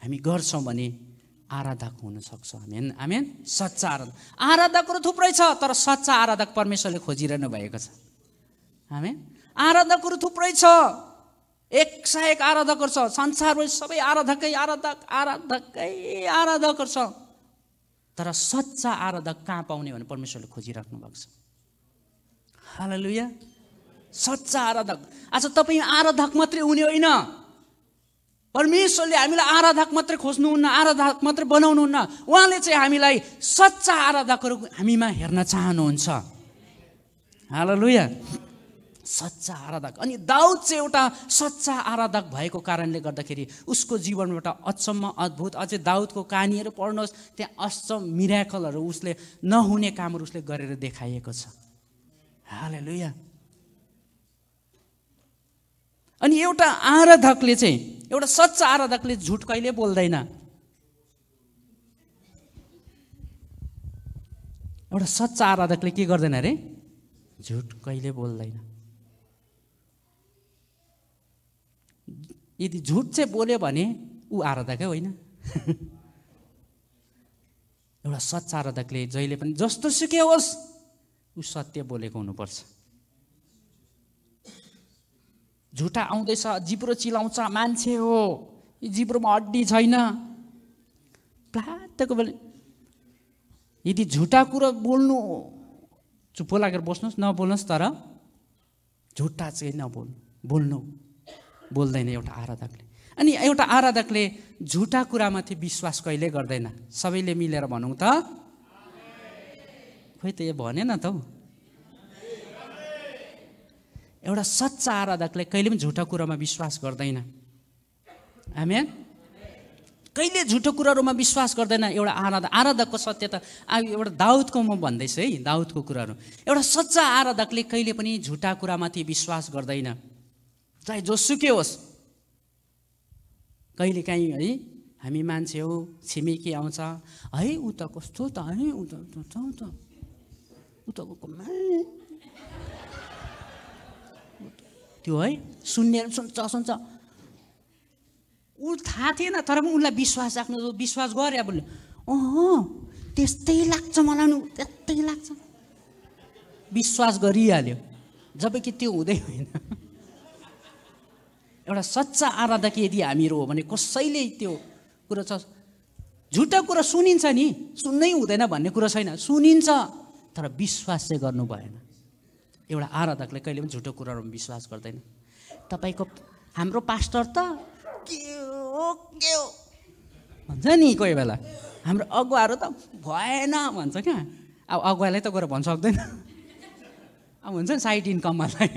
हामी गर्छौँ भने आराधक हुनसक्छ हामी आमेन हामी सच्चा आराधक आराधकहरू थुप्रै छ तर सच्चा आराधक परमेश्वरले खोजिरहनु भएको छ हामी आराधकहरू थुप्रै छ एक सय एक आराधकहरू छ संसारमा सबै आराधकै आराधक आराधकै आराधकहरू छ तर सच्चा आराधक कहाँ पाउने भने परमेश्वरले खोजिराख्नु भएको छ हाल सच्चा आराधक आज तपाईँ आराधक मात्रै हुने होइन परमेश्वरले हामीलाई आराधक मात्रै खोज्नुहुन्न आराधक मात्रै बनाउनुहुन्न उहाँले चाहिँ हामीलाई सच्चा आराधकहरू हामीमा हेर्न चाहनुहुन्छ हाल लुया सच्चा आराधक अनि दाउद चाहिँ एउटा सच्चा आराधक भएको कारणले गर्दाखेरि उसको जीवनबाट अचम्म अद्भुत अझै दाउदको कहानीहरू पढ्नुहोस् त्यहाँ अचम्म मिराकलहरू उसले नहुने कामहरू उसले गरेर देखाइएको छ हाल लुया अनि एउटा आराधकले चाहिँ एउटा सच्चा आराधकले झुट कहिले बोल्दैन एउटा सच्चा आराधकले के गर्दैन अरे झुट कहिले बोल्दैन यदि झुट चाहिँ बोल्यो भने ऊ आराधकै होइन एउटा सच्चा आराधकले जहिले पनि जस्तो सुकै होस् ऊ सत्य बोलेको हुनुपर्छ झुटा आउँदैछ जिब्रो चिलाउँछ मान्छे हो यो जिब्रोमा हड्डी छैन प्लात्तको बेला यदि झुटा कुरो बोल्नु चुप्पो लागेर बस्नुहोस् नबोल्नुहोस् तर झुटा चाहिँ नबोल्नु बोल्नु बोल्दैन एउटा आराधकले अनि एउटा आराधकले झुटा कुरामाथि विश्वास कहिले गर्दैन सबैले मिलेर भनौँ त खोइ त यो भनेन त हौ एउटा सच्चा आराधकले कहिले पनि झुटो कुरोमा विश्वास गर्दैन हामी कहिले झुटो कुराहरूमा विश्वास गर्दैन एउटा आराध आराधकको सत्यता एउटा दाउदको म भन्दैछु है दाउदको कुराहरू एउटा सच्चा आराधकले कहिले पनि झुटा कुरामाथि विश्वास गर्दैन चाहे जोसुकै होस् कहिलेकाहीँ है हामी मान्छे हो छिमेकी आउँछ है ऊ त कस्तो त है ऊ त ऊ त त्यो है सुन्ने सुन्छ सुन्छ ऊ थाहा थिएन तर पनि उसलाई विश्वास राख्नु विश्वास गरे अब अँ त्यस्तै लाग्छ मलाई त्यस्तै लाग्छ विश्वास गरिहाल्यो जब कि त्यो हुँदै होइन एउटा सच्चा आराधक यदि हामीहरू हो भने कसैले त्यो कुरो छ झुटो कुरो सुनिन्छ नि सुन्नै हुँदैन भन्ने कुरो छैन सुनिन्छ तर विश्वास चाहिँ गर्नु भएन एउटा आराधकले कहिले पनि झुटो कुराहरूमा विश्वास गर्दैन तपाईँको हाम्रो पास्टर त के हो के हो भन्छ नि कोही बेला हाम्रो अगुवाहरू त भएन भन्छ क्या अब अगुवालाई त गएर भन्न सक्दैन अब हुन्छ नि साइड इन्कमहरूलाई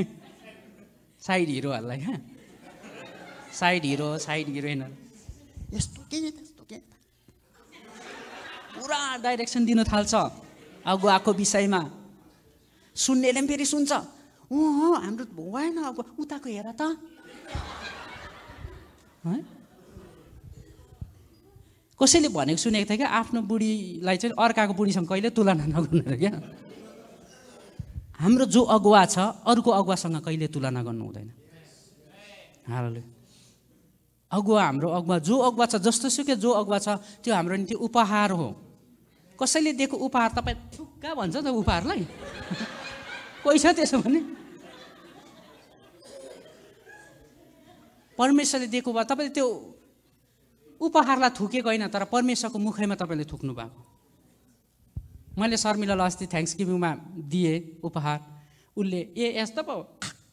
साइड हिरोहरूलाई क्या साइड हिरो साइड हिरोइनहरू यस्तो के त्यस्तो के पुरा डाइरेक्सन दिनु थाल्छ अगुवाको विषयमा सुन्नेले पनि फेरि सुन्छ ऊ हो हाम्रो भएन अब उताको हेर त कसैले भनेको सुनेको थिएँ क्या आफ्नो बुढीलाई चाहिँ अर्काको बुढीसँग कहिले तुलना नगर्नु क्या हाम्रो जो अगुवा छ अर्को अगुवासँग कहिले तुलना गर्नु हुँदैन हाल अगुवा हाम्रो अगुवा जो अगुवा छ जस्तो सुकै जो अगुवा छ त्यो हाम्रो निम्ति उपहार हो कसैले दिएको उपहार तपाईँ थुक्का भन्छ त उपहारलाई कोही छ त्यसो भने परमेश्वरले दिएको भए तपाईँले त्यो उपहारलाई थुकेको होइन तर परमेश्वरको मुखैमा तपाईँले थुक्नु भएको मैले शर्मिलालाई अस्ति थ्याङ्क्स गिभिङमा दिएँ उपहार उसले ए यस्तो पो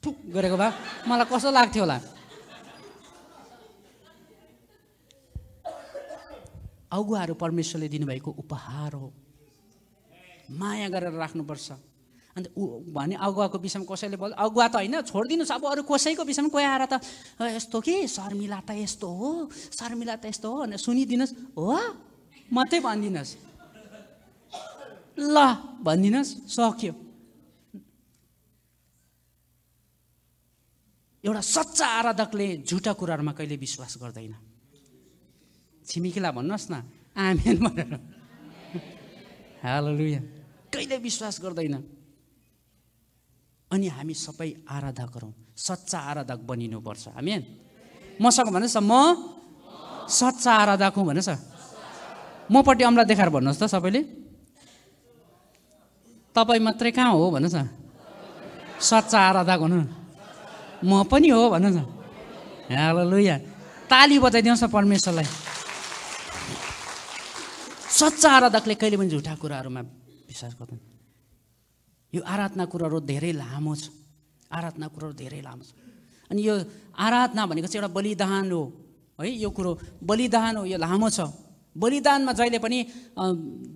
थुक गरेको भए मलाई कस्तो लाग्थ्यो होला अगुवाहरू परमेश्वरले दिनुभएको उपहार हो माया गरेर राख्नुपर्छ अन्त ऊ भने अगुवाको विषयमा कसैले बोल्यो अगुवा त होइन छोडिदिनुहोस् अब अरू कसैको विषयमा कोही आएर त यस्तो कि शर्मिला त यस्तो हो शर्मिला त यस्तो हो भनेर सुनिदिनुहोस् हो मात्रै भनिदिनुहोस् ल भनिदिनुहोस् सक्यो एउटा सच्चा आराधकले झुटा कुराहरूमा कहिले विश्वास गर्दैन छिमेकीलाई भन्नुहोस् न आमेन भनेर हाल कहिले विश्वास गर्दैन अनि हामी सबै आराधक गरौँ सच्चा आराधक बनिनुपर्छ हामी मसँग भन्नुहोस् त म सच्चा आराधक हुँ भन्नुहोस् मपट्टि अम्ला देखाएर भन्नुहोस् त सबैले तपाईँ मात्रै कहाँ हो भन्नुहोस् न सच्चा आराधक हुनु म पनि हो भन्नुहोस् न लु लुया ताली बजाइदिनुहोस् न परमेश्वरलाई सच्चा आराधकले कहिले पनि झुठा कुराहरूमा विश्वास गर्दैन यो आराधना कुरोहरू धेरै लामो छ आराधना कुरोहरू धेरै लामो छ अनि यो आराधना भनेको चाहिँ एउटा बलिदान हो है यो कुरो बलिदान हो यो लामो छ बलिदानमा जहिले पनि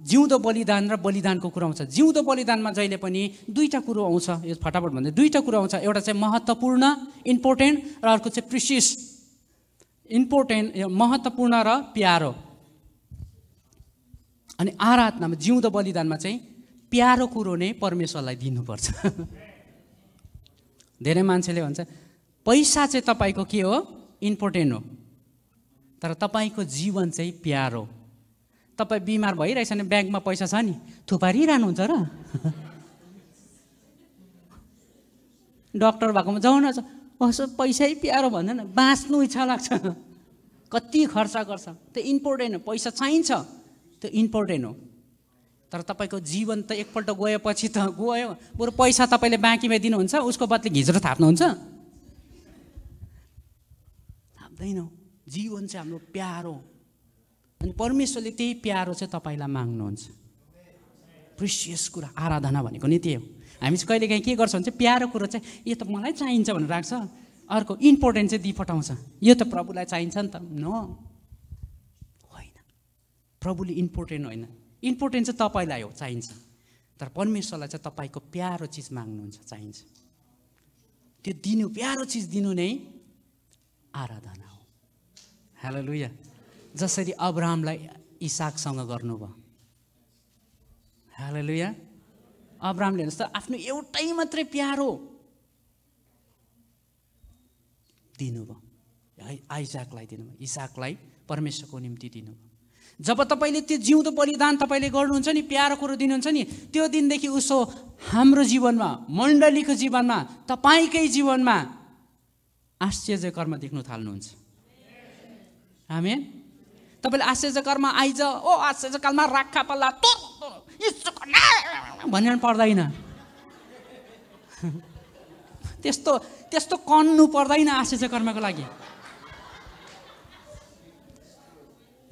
जिउँदो बलिदान र बलिदानको कुरो आउँछ जिउँदो बलिदानमा जहिले पनि दुईवटा कुरो आउँछ यो फटाफट भन्दा दुईवटा कुरो आउँछ एउटा चाहिँ महत्त्वपूर्ण इम्पोर्टेन्ट र अर्को चाहिँ प्रिसिस इम्पोर्टेन्ट महत्त्वपूर्ण र प्यारो अनि आराधनामा जिउँदो बलिदानमा चाहिँ प्यारो कुरो नै परमेश्वरलाई दिनुपर्छ धेरै मान्छेले भन्छ पैसा चाहिँ तपाईँको के हो इम्पोर्टेन्ट हो तर तपाईँको जीवन चाहिँ प्यारो तपाईँ बिमार भइरहेछ भने ब्याङ्कमा पैसा छ नि थुपारिरहनुहुन्छ र डक्टर भएकोमा जाउँ न कसो पैसै प्यारो भन्दैन बाँच्नु इच्छा लाग्छ कति खर्च गर्छ त्यो इम्पोर्टेन्ट हो पैसा चाहिन्छ त्यो इम्पोर्टेन्ट हो तर तपाईँको जीवन त एकपल्ट गएपछि त गयो बरु पैसा तपाईँले बाँकीमा दिनुहुन्छ उसको बदली घिज्रो थाप्नुहुन्छ थाप्दैनौ जीवन चाहिँ हाम्रो प्यारो अनि परमेश्वरले त्यही प्यारो चाहिँ तपाईँलाई माग्नुहुन्छ प्रिसियस कुरा आराधना भनेको नि त्यही हो हामी चाहिँ कहिलेकाहीँ के गर्छौँ भने चाहिँ प्यारो कुरो चाहिँ यो त मलाई चाहिन्छ भनेर राख्छ अर्को इम्पोर्टेन्ट चाहिँ दिइपठाउँछ यो त प्रभुलाई चाहिन्छ नि त न होइन प्रभुले इम्पोर्टेन्ट होइन इम्पोर्टेन्ट चाहिँ तपाईँलाई हो चाहिन्छ तर परमेश्वरलाई चाहिँ तपाईँको प्यारो चिज माग्नुहुन्छ चाहिन्छ त्यो दिनु प्यारो चिज दिनु नै आराधना हो हेलो लुया जसरी अब्राहमलाई इसाकसँग गर्नुभयो हेलो लुया अब्राहमले हेर्नुहोस् त आफ्नो एउटै मात्रै प्यारो दिनुभयो है आइजाकलाई दिनुभयो इसाकलाई परमेश्वरको निम्ति दिनुभयो जब तपाईँले त्यो जिउँदो बलिदान तपाईँले गर्नुहुन्छ नि प्यारो कुरो दिनुहुन्छ नि त्यो दिनदेखि उसो हाम्रो जीवनमा मण्डलीको जीवनमा तपाईँकै जीवनमा आश्चर्य कर्म देख्नु थाल्नुहुन्छ हामी तपाईँले आश्चर्य कर्म आइज ओ आश्चर्य कालमा राखा पल्ला भनेर पर्दैन त्यस्तो त्यस्तो कन्नु पर्दैन आश्चर्य कर्मको लागि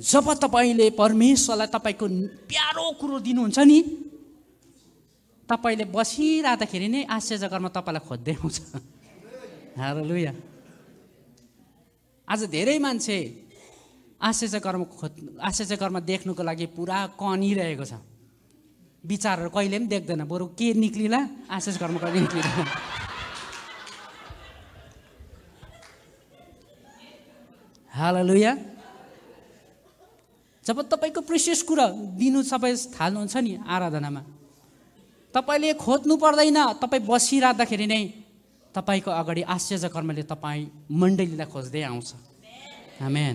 जब तपाईँले परमेश्वरलाई तपाईँको प्यारो कुरो दिनुहुन्छ नि तपाईँले बसिरहँदाखेरि नै आश्चर्य तपाईँलाई खोज्दै आउँछ हार लुया आज धेरै मान्छे आश्चर्य कर्म खोज आश्चर्य देख्नुको लागि पुरा कनिरहेको छ विचारहरू कहिले पनि देख्दैन बरु के निक्लिला आश्चर्य कर्म कहिले निक्लिला हाल लुया जब तपाईँको प्रेसियस कुरा दिनु तपाईँ थाल्नुहुन्छ नि आराधनामा तपाईँले खोज्नु पर्दैन तपाईँ बसिरहँदाखेरि नै तपाईँको अगाडि आश्चर्य कर्मले तपाईँ मण्डलीलाई खोज्दै आउँछ हामेन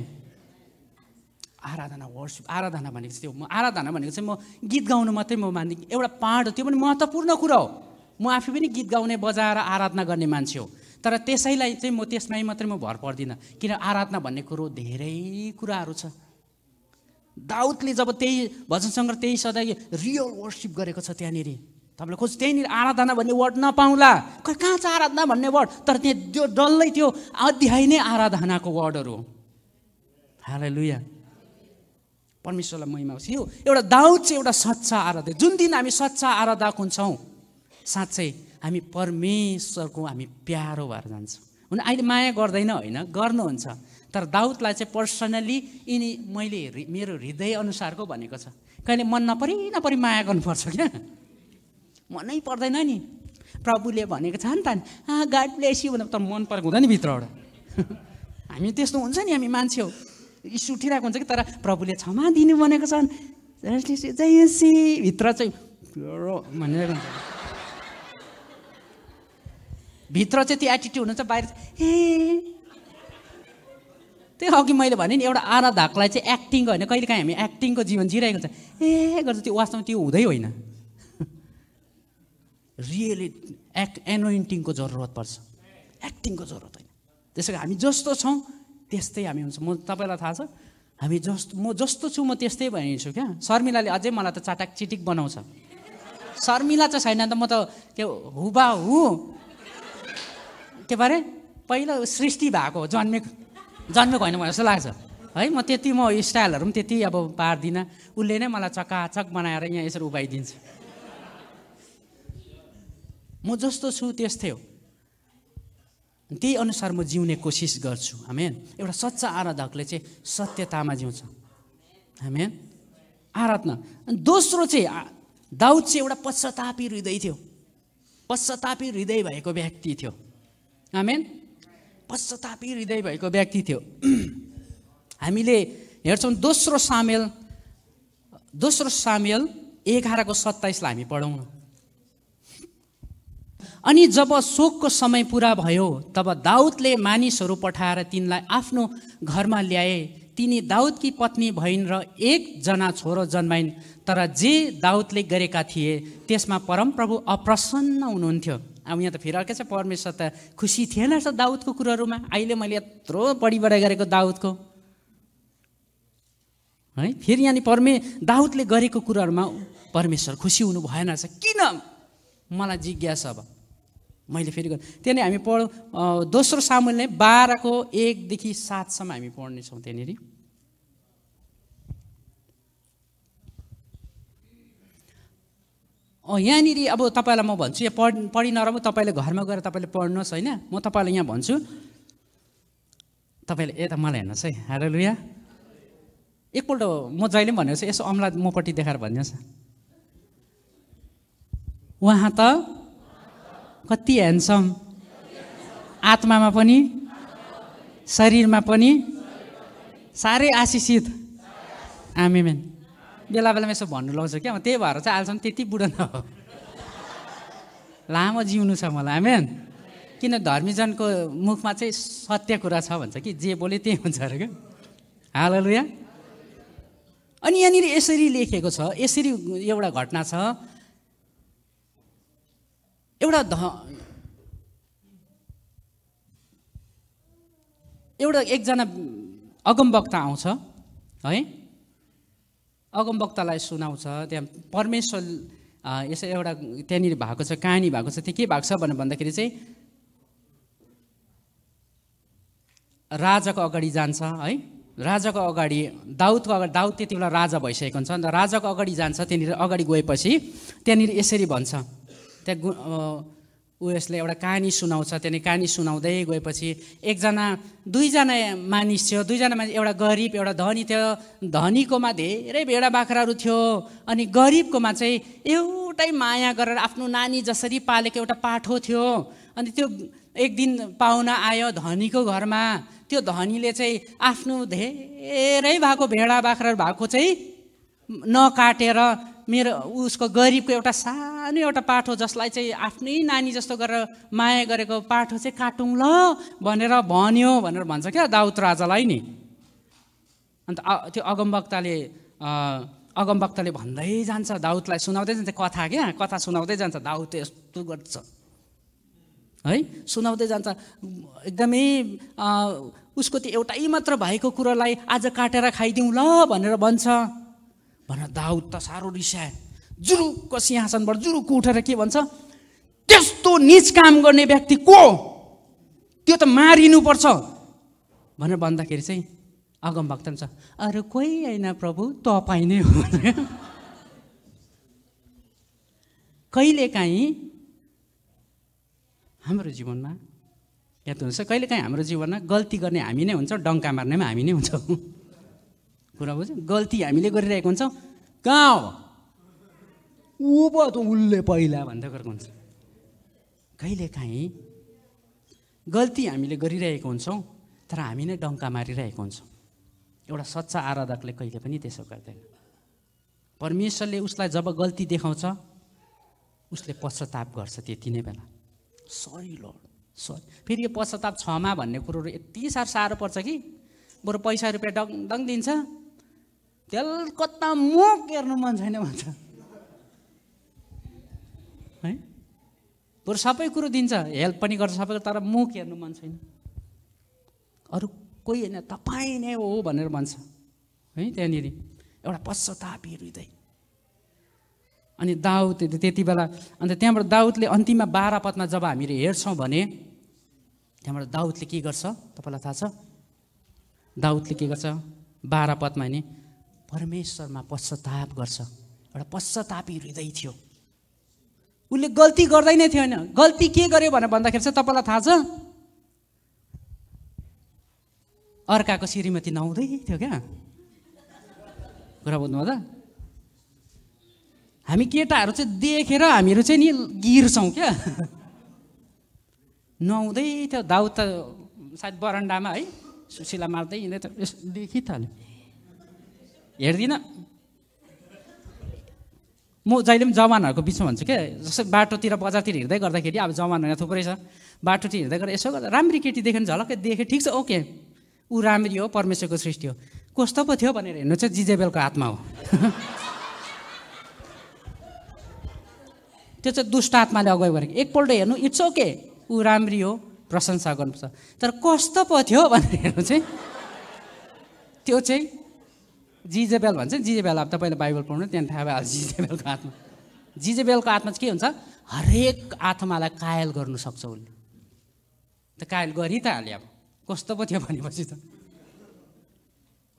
आराधना वर्सिप आराधना भनेको चाहिँ त्यो म आराधना भनेको चाहिँ म गीत गाउनु मात्रै म मान्दिनँ एउटा पाँड हो त्यो पनि महत्त्वपूर्ण कुरा हो म आफै पनि गीत गाउने बजाएर आराधना गर्ने मान्छे हो तर त्यसैलाई चाहिँ म त्यसमै मात्रै म भर पर्दिनँ किन आराधना भन्ने कुरो धेरै कुराहरू छ दाउदले जब त्यही भजन सङ्ग्रह त्यही सदा रियल वर्सिप गरेको छ त्यहाँनिर तपाईँले खोज त्यहीँनिर आराधना भन्ने वर्ड नपाउँला खै कहाँ छ आराधना भन्ने वर्ड तर त्यहाँ त्यो डल्लै त्यो अध्याय नै आराधनाको वर्डहरू हो हालै लुया परमेश्वरलाई महिमा आउँछ यो एउटा दाउद चाहिँ एउटा सच्चा आराधक जुन दिन हामी सच्चा आराधक हुन्छौँ साँच्चै हामी परमेश्वरको हामी प्यारो भएर जान्छौँ हुन अहिले माया गर्दैन होइन गर्नुहुन्छ तर दाउदलाई चाहिँ पर्सनल्ली यिनी मैले मेरो हृदय अनुसारको भनेको छ कहिले मन नपरि नपरि माया गर्नुपर्छ क्या मनै पर्दैन नि प्रभुले भनेको छ नि त आ गाड ब्लेस यु भनेर त मन परेको हुँदैन भित्रबाट हामी त्यस्तो हुन्छ नि हामी मान्छे हो इस उठिरहेको हुन्छ कि तर प्रभुले क्षमा दिनु भनेको छ भित्र चाहिँ भनेर भित्र चाहिँ त्यो एटिट्युड हुन्छ बाहिर ए त्यही अघि मैले भने नि एउटा आराधकलाई चाहिँ एक्टिङ होइन कहिलेकाहीँ हामी एक्टिङको जीवन जिइरहेको छ ए गर्छ त्यो वास्तवमा त्यो हुँदै होइन रियली एक्ट एनोइन्टिङको जरुरत पर्छ एक्टिङको जरुरत होइन त्यसै हामी जस्तो छौँ त्यस्तै हामी हुन्छ म तपाईँलाई थाहा छ हामी जस्तो म जस्तो छु म त्यस्तै भनिन्छु क्या शर्मिलाले अझै मलाई त चाटाक चिटिक बनाउँछ शर्मिला चाहिँ छैन त म त त्यो हुबा हु के भरे पहिलो सृष्टि भएको हो जन्मेको जन्मेको होइन भने जस्तो लाग्छ है म त्यति म स्टाइलहरू पनि त्यति अब पार्दिनँ उसले नै मलाई चकाचक बनाएर यहाँ यसरी उभाइदिन्छ म जस्तो छु त्यस्तै हो त्यही अनुसार म जिउने कोसिस गर्छु हामी एउटा सच्चा आराधकले चाहिँ सत्यतामा जिउँछ हामी आराधना अनि दोस्रो चाहिँ दाउद चाहिँ एउटा पश्चतापी हृदय थियो पश्चातापी हृदय भएको व्यक्ति थियो हामी पश्चतापी हृदय भएको व्यक्ति थियो हामीले हेर्छौँ दोस्रो सामेल दोस्रो सामेल एघारको सत्ताइसलाई हामी पढौँ अनि जब शोकको समय पुरा भयो तब दाउदले मानिसहरू पठाएर तिनलाई आफ्नो घरमा ल्याए तिनी दाउदकी पत्नी भइन् र एकजना छोरो जन्माइन् तर जे दाउदले गरेका थिए त्यसमा परमप्रभु अप्रसन्न हुनुहुन्थ्यो अब यहाँ त फेरि अर्कै छ परमेश्वर त खुसी थिएन रहेछ दाउदको कुरोहरूमा अहिले मैले यत्रो बढाइ गरेको दाउदको है फेरि यहाँनिर परमे दाउदले गरेको कुराहरूमा परमेश्वर खुसी हुनु भएन रहेछ किन मलाई जिज्ञासा अब मैले फेरि त्यहाँ नै हामी पढ दोस्रो सामुल नै बाह्रको एकदेखि सातसम्म हामी पढ्नेछौँ त्यहाँनिर यहाँनिर अब तपाईँलाई म भन्छु यहाँ पढ पढि नराम्रो तपाईँले घरमा गएर तपाईँले पढ्नुहोस् होइन म तपाईँलाई यहाँ भन्छु तपाईँले यता मलाई हेर्नुहोस् है हार लुया एकपल्ट म जहिले पनि भनेको छु यसो अम्ला मपट्टि देखाएर भनिदिनुहोस् उहाँ त कति ह्यान्डसम आत्मामा पनि शरीरमा पनि साह्रै आशिषित आमेमेन बेला बेलामा यसो भन्नु लाउँछ क्या म त्यही भएर चाहिँ अहिलेसम्म त्यति बुढो हो लामो जिउनु छ मलाई आमेन किन धर्मीजनको मुखमा चाहिँ सत्य कुरा छ भन्छ कि जे बोले त्यही हुन्छ अरे क्या हाल अनि यहाँनिर यसरी लेखेको छ यसरी एउटा घटना छ एउटा ध एउटा एकजना अगमवक्ता आउँछ है अगमवक्तालाई सुनाउँछ त्यहाँ परमेश्वर यसो एउटा त्यहाँनिर भएको छ कहानी भएको छ त्यो के भएको छ भनेर भन्दाखेरि चाहिँ राजाको अगाडि जान्छ है राजाको अगाडि दाउदको अगाडि दाउद त्यति बेला राजा भइसकेको हुन्छ अन्त राजाको अगाडि जान्छ त्यहाँनिर अगाडि गएपछि त्यहाँनिर यसरी भन्छ त्यहाँ ऊ यसले एउटा कहानी सुनाउँछ त्यहाँदेखि कहानी सुनाउँदै गएपछि एकजना दुईजना मानिस थियो दुईजना मानिस एउटा गरिब एउटा धनी थियो धनीकोमा धेरै भेडा बाख्राहरू थियो अनि गरिबकोमा चाहिँ एउटै माया गरेर आफ्नो नानी जसरी पालेको एउटा पाठो थियो अनि त्यो एक दिन पाहुना आयो धनीको घरमा त्यो धनीले चाहिँ आफ्नो धेरै भएको भेडा बाख्राहरू भएको चाहिँ नकाटेर मेरो उसको गरिबको एउटा सानो एउटा पाठ हो जसलाई चाहिँ आफ्नै नानी जस्तो गरेर माया गरेको पाठ हो चाहिँ काटौँ ल भनेर भन्यो भनेर भन्छ क्या दाउत राजालाई नि अन्त त्यो अगमवक्ताले अगमवक्ताले भन्दै जान्छ दाउदलाई सुनाउँदै जान्छ कथा क्या कथा सुनाउँदै जान्छ दाउद यस्तो गर्छ है सुनाउँदै जान्छ एकदमै उसको त्यो एउटै मात्र भएको कुरोलाई आज काटेर खाइदिउँ ल भनेर भन्छ भनेर दाउद त साह्रो रिसाए जुरुको सिंहासनबाट जुरुको उठेर के भन्छ त्यस्तो निज काम गर्ने व्यक्ति को त्यो त मारिनुपर्छ भनेर भन्दाखेरि चाहिँ अगम भक्त छ अरू कोही होइन प्रभु तपाईँ नै हो कहिलेकाहीँ हाम्रो जीवनमा याद हुन्छ कहिलेकाहीँ हाम्रो जीवनमा गल्ती गर्ने हामी नै हुन्छौँ डङ्का मार्नेमा हामी नै हुन्छौँ कुरा बुझ्यो गल्ती हामीले गरिरहेको हुन्छौँ कहाँ हो ऊ पो त उसले पहिला भन्दै गरेको हुन्छ कहिले कहिलेकाहीँ गल्ती हामीले गरिरहेको हुन्छौँ तर हामी नै डङ्का मारिरहेको हुन्छौँ एउटा सच्चा आराधकले कहिले पनि त्यसो गर्दैन परमेश्वरले उसलाई जब गल्ती देखाउँछ उसले पश्चाताप गर्छ त्यति नै बेला सरी लर्ड सरी फेरि यो पश्चाताप छमा भन्ने कुरोहरू यति साह्रो साह्रो पर्छ कि बरु पैसा रुपियाँ डङ डङ दिन्छ तेल कता मुख हेर्नु मन छैन भन्छ है बरु सबै कुरो दिन्छ हेल्प पनि गर्छ सबैको तर मुख हेर्नु मन छैन अरू कोही होइन तपाईँ नै हो भनेर भन्छ है त्यहाँनिर एउटा पश्चतापी हृदय अनि दाउद त्यति बेला अन्त त्यहाँबाट दाउदले अन्तिममा बाह्र पदमा जब हामीले हेर्छौँ भने त्यहाँबाट दाउदले के गर्छ तपाईँलाई थाहा छ दाउदले के गर्छ बाह्र पदमा नि परमेश्वरमा पश्चाताप गर्छ एउटा पश्चातापी हृदय थियो उसले गल्ती गर्दै नै थियो होइन गल्ती के गर्यो भनेर भन्दाखेरि चाहिँ तपाईँलाई थाहा छ अर्काको श्रीमती नहुँदै थियो क्या कुरा बुझ्नुभयो त हामी केटाहरू चाहिँ देखेर हामीहरू चाहिँ नि गिर्छौँ क्या नहुँदै थियो दाउ त सायद बरन्डामा है सुशीला मार्दै हिँड्दै थियो देखि देखिहाल्यो हेर्दिनँ म जहिले पनि जवानहरूको बिचमा भन्छु क्या जस्तो बाटोतिर बजारतिर हिँड्दै गर्दाखेरि अब जवानहरू थुप्रै छ बाटोतिर हिँड्दै गर्दा यसो गर्दा राम्री केटी देखेँ झलक्कै देखेँ ठिक छ ओके ऊ राम्री हो परमेश्वरको सृष्टि हो कस्तो पो थियो भनेर हेर्नु चाहिँ जिजेबेलको आत्मा हो त्यो चाहिँ दुष्ट आत्माले अगुवाई गरेको एकपल्ट हेर्नु इट्स ओके ऊ राम्री हो प्रशंसा गर्नुपर्छ तर कस्तो पो थियो भनेर हेर्नु चाहिँ त्यो चाहिँ जिजेबेल भन्छ नि जिजेबेल अब तपाईँले बाइबल पढ्नु त्यहाँदेखि थाहा भयो जिजेबेलको आत्मा जिजेबेलको आत्मा चाहिँ के हुन्छ हरेक आत्मालाई कायल गर्नु सक्छ उसले त कायल गरि त हाल्यो अब कस्तो पो थियो भनेपछि त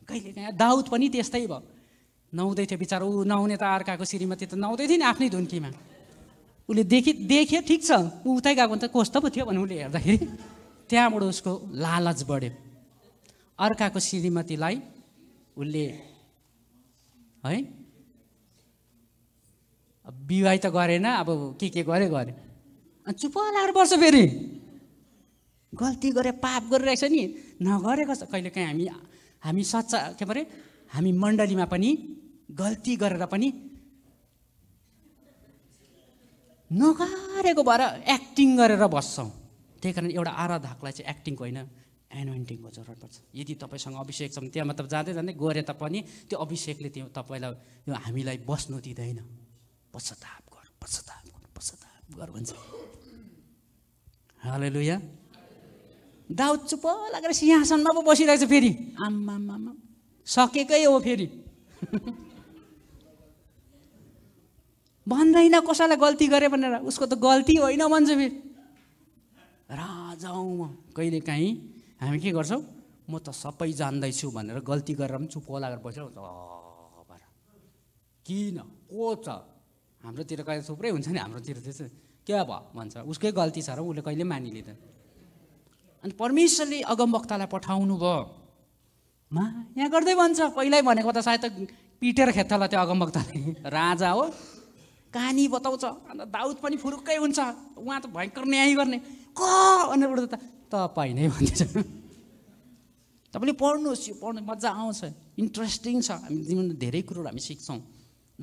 कहिले कहाँ दाउद पनि त्यस्तै भयो नुहाउँदै थियो बिचरा ऊ नहुने त अर्काको श्रीमती त नुहाउँदै थियो नि आफ्नै धुन्कीमा उसले देखि देख्यो ठिक छ ऊ उतै गएको त कस्तो पो थियो भने उसले हेर्दाखेरि त्यहाँबाट उसको लालच बढ्यो अर्काको श्रीमतीलाई उसले है विवाह त गरेन अब के के गरे गरे अनि चुप लाएर बस्छ फेरि गल्ती गरे पाप गरिरहेछ नि नगरेको छ कहिलेकाहीँ हामी हामी सच्चा के परे हामी मण्डलीमा पनि गल्ती गरेर पनि नगरेको भएर एक्टिङ गरेर बस्छौँ त्यही कारण एउटा आराधकलाई चाहिँ एक्टिङको होइन एनोइन्टिङको जरुरत पर्छ यदि तपाईँसँग अभिषेक छ भने त्यहाँ मतलब जाँदै जाँदै गरे तापनि त्यो अभिषेकले त्यो तपाईँलाई यो हामीलाई बस्नु दिँदैन पश्चाताप गर पश्चाताप गर पश्चाताप गर भन्छ हाले लुया दाउद चुप लागेर सिंहासनमा पो बसिरहेको छ फेरि आम्मामा सकेकै हो फेरि भन्दैन कसैलाई गल्ती गरेँ भनेर उसको त गल्ती होइन भन्छ फेरि राजाउँ म कहिले काहीँ हामी के गर्छौँ म त सबै जान्दैछु भनेर गल्ती गरेर पनि चुप लागेर बसेर भनेर किन को छ हाम्रोतिर कहिले थुप्रै हुन्छ नि हाम्रोतिर त्यस्तो के भयो भन्छ उसकै गल्ती छ र उसले कहिले मानिलिँदैन अनि परमेश्वरले अगमवक्तालाई पठाउनु भयो मा यहाँ गर्दै भन्छ पहिल्यै भनेको त सायद त पिटेर खेत्तला त्यो अगमवक्ताले राजा हो कहानी बताउँछ अन्त दाउद पनि फुरुक्कै हुन्छ उहाँ त भयङ्कर न्याय गर्ने क भनेर उठ्दा त तपाईँ नै भन्दैछ तपाईँले पढ्नुहोस् यो पढ्नु मजा आउँछ इन्ट्रेस्टिङ छ हामी जीवनमा धेरै कुरोहरू हामी सिक्छौँ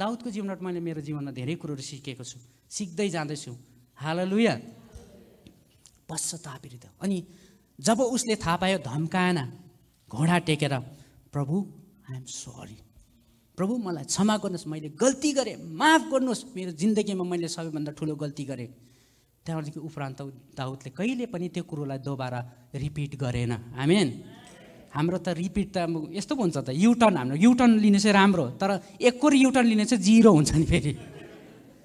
दाउदको जीवनबाट मैले मेरो जीवनमा धेरै कुरोहरू सिकेको छु सिक्दै जाँदैछु हाल लुया पश्चतापिरित अनि जब उसले थाहा पायो धम्काएन घोडा टेकेर प्रभु आइएम सरी प्रभु मलाई क्षमा गर्नुहोस् मैले गल्ती गरेँ माफ गर्नुहोस् मेरो जिन्दगीमा मैले सबैभन्दा ठुलो गल्ती गरेँ त्यहाँदेखि उपरान्त दाउदले कहिले पनि त्यो कुरोलाई दोबारा रिपिट गरेन हामी हाम्रो त रिपिट त यस्तो पो हुन्छ त युटर्न हाम्रो युटर्न लिने चाहिँ राम्रो तर एकर युटर्न लिने चाहिँ जिरो हुन्छ नि फेरि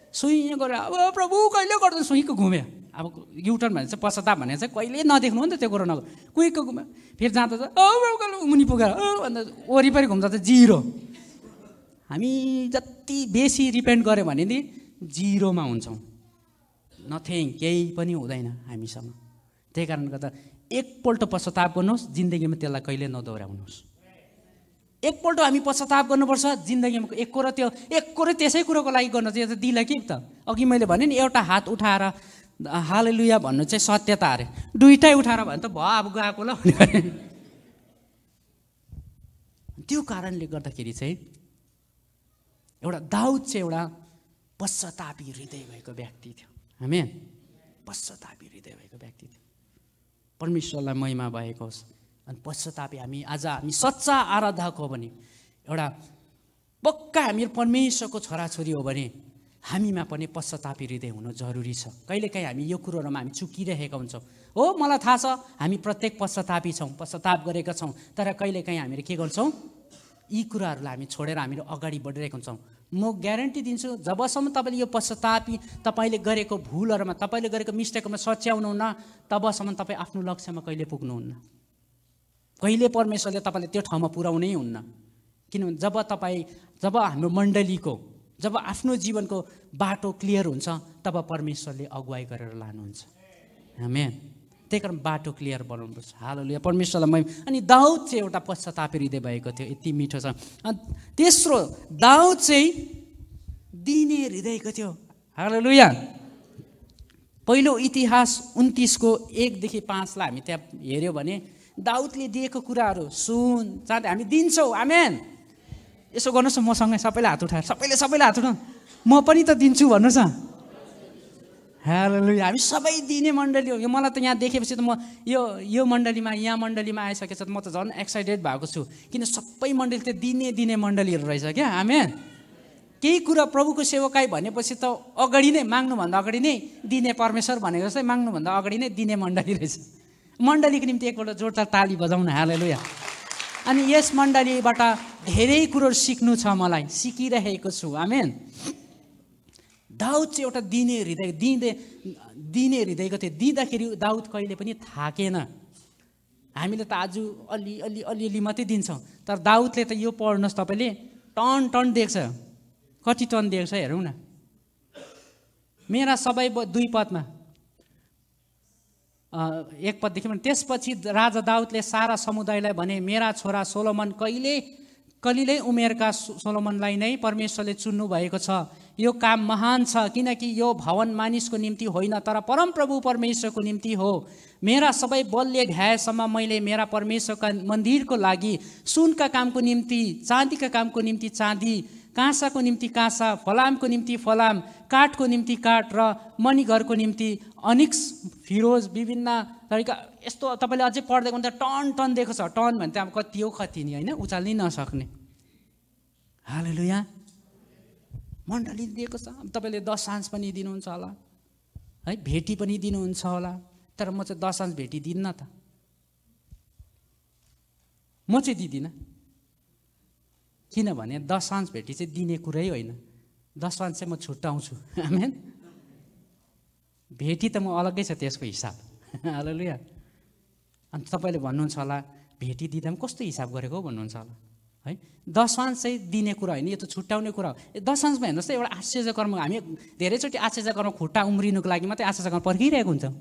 सुइँ गरेर अब प्रभु कहिले गर्दैन सुहीको घुम्यो अब युटर्न भने चाहिँ पश्चाताप भने चाहिँ कहिले नदेख्नु हो नि त त्यो कुरो नगर कुहीको घुम्यो फेरि जाँदा चाहिँ औ मुनि पुगेर औ अन्त वरिपरि घुम्दा त जिरो हामी जति बेसी रिपेन्ट गऱ्यो भने नि जिरोमा हुन्छौँ नथिङ केही पनि हुँदैन हामीसँग त्यही कारणले गर्दा एकपल्ट पश्चाताप गर्नुहोस् जिन्दगीमा त्यसलाई कहिले नदोहोऱ्याउनुहोस् एकपल्ट हामी पश्चाताप गर्नुपर्छ जिन्दगीमा एक र त्यो एक र त्यसै कुरोको लागि गर्नु चाहिँ त दिला कि त अघि मैले भने नि एउटा हात उठाएर हाले लुया भन्नु चाहिँ सत्यता अरे दुइटै उठाएर भने त भयो अब गएको ल त्यो कारणले गर्दाखेरि चाहिँ एउटा दाउद चाहिँ एउटा पश्चातापी हृदय भएको व्यक्ति थियो हामी पश्चतापी हृदय भएको व्यक्ति थियो परमेश्वरलाई महिमा भएको होस् अनि पश्चतापी हामी आज हामी सच्चा आराधक हो भने एउटा पक्का हामी परमेश्वरको छोराछोरी हो भने हामीमा पनि पश्चतापी हृदय हुनु जरुरी छ कहिलेकाहीँ हामी यो कुरोहरूमा हामी चुकिरहेका हुन्छौँ हो मलाई थाहा छ हामी प्रत्येक पश्चतापी छौँ पश्चताप गरेका छौँ तर कहिलेकाहीँ हामीले के गर्छौँ यी कुराहरूलाई हामी छोडेर हामीले अगाडि बढिरहेको हुन्छौँ म ग्यारेन्टी दिन्छु जबसम्म तपाईँले यो पश्चातापी तपाईँले गरेको भुलहरूमा तपाईँले गरेको मिस्टेकमा सच्याउनुहुन्न तबसम्म तपाईँ आफ्नो लक्ष्यमा कहिले पुग्नुहुन्न कहिले परमेश्वरले तपाईँले त्यो ठाउँमा पुर्याउनै हुन्न किनभने जब तपाईँ जब हाम्रो मण्डलीको जब आफ्नो जीवनको बाटो क्लियर हुन्छ तब परमेश्वरले अगुवाई गरेर लानुहुन्छ हामी त्यही कारण बाटो क्लियर बनाउनुपर्छ हालले परमेश्वरलाई मै अनि दाउद चाहिँ एउटा पश्चातापी हृदय भएको थियो यति मिठो छ अनि तेस्रो दाउद चाहिँ दिने हृदयको थियो यहाँ पहिलो इतिहास उन्तिसको एकदेखि पाँचलाई हामी त्यहाँ हेऱ्यौँ भने दाउदले दिएको कुराहरू सुन चाँदै हामी दिन्छौँ आमेन यसो गर्नुहोस् न मसँगै सबैलाई हात उठाएर सबैले सबैलाई हात उठाउँ म पनि त दिन्छु भन्नुहोस् न हेलो हामी सबै दिने मण्डली हो यो मलाई त यहाँ देखेपछि त म यो यो मण्डलीमा यहाँ मण्डलीमा आइसकेछ म त झन् एक्साइटेड भएको छु किन सबै मण्डली त दिने दिने मण्डलीहरू रहेछ क्या हामी केही कुरा प्रभुको सेवकाई भनेपछि त अगाडि नै माग्नुभन्दा अगाडि नै दिने परमेश्वर भनेको जस्तै माग्नुभन्दा अगाडि नै दिने मण्डली रहेछ मण्डलीको निम्ति एकपल्ट जोरदार ताली बजाउन हालेलु यहाँ अनि यस मण्डलीबाट धेरै कुरोहरू सिक्नु छ मलाई सिकिरहेको छु आमेन दाउद चाहिँ एउटा दिने हृदय दिँदै दिने हृदयको थियो दिँदाखेरि दाउद कहिले पनि थाकेन हामीले त आज अलि अलि अलिअलि मात्रै दिन्छौँ तर दाउदले त यो पढ्नुहोस् तपाईँले टन टन देख्छ कति टन देख्छ हेरौँ न मेरा सबै दुई पदमा एक पददेखि त्यसपछि राजा दाउदले सारा समुदायलाई भने मेरा छोरा सोलोमन कहिले कलिलै उमेरका सोलोमनलाई नै परमेश्वरले चुन्नु भएको छ यो काम महान छ किनकि यो भवन मानिसको निम्ति होइन तर परमप्रभु परमेश्वरको निम्ति हो मेरा सबै बलले घ्याएसम्म मैले मेरा परमेश्वरका मन्दिरको लागि सुनका कामको निम्ति चाँदीका कामको निम्ति चाँदी काँसाको निम्ति काँसा फलामको निम्ति फलाम काठको निम्ति काठ र मणिघरको निम्ति अनिक्स फिरोज विभिन्न तरिका यस्तो तपाईँले अझै पढ्दै गर्दा टन टन दिएको छ टन भने त अब कति हो कति नि होइन उचाल्नै नसक्ने हालेलु यहाँ मण्डली दिएको छ तपाईँले दस साँझ पनि दिनुहुन्छ होला है भेटी पनि दिनुहुन्छ होला तर म चाहिँ दस साँझ भेटी दिन्न त म चाहिँ दिँदिनँ किनभने दस साँझ भेटी चाहिँ दिने कुरै होइन दस साँझ चाहिँ म छुट्याउँछु आमेन भेटी त म अलग्गै छ त्यसको हिसाब अलुया अनि तपाईँले भन्नुहुन्छ होला भेटी दिँदा पनि कस्तो हिसाब गरेको भन्नुहुन्छ होला है दशांश चाहिँ दिने कुरा होइन यो त छुट्याउने कुरा हो दशांशमा हेर्नुहोस् त एउटा आश्चर्य कर्म हामी धेरैचोटि आश्चर्य कर्म खुट्टा उम्रिनुको लागि मात्रै आश्चर्य कर्म पर्खिरहेको हुन्छौँ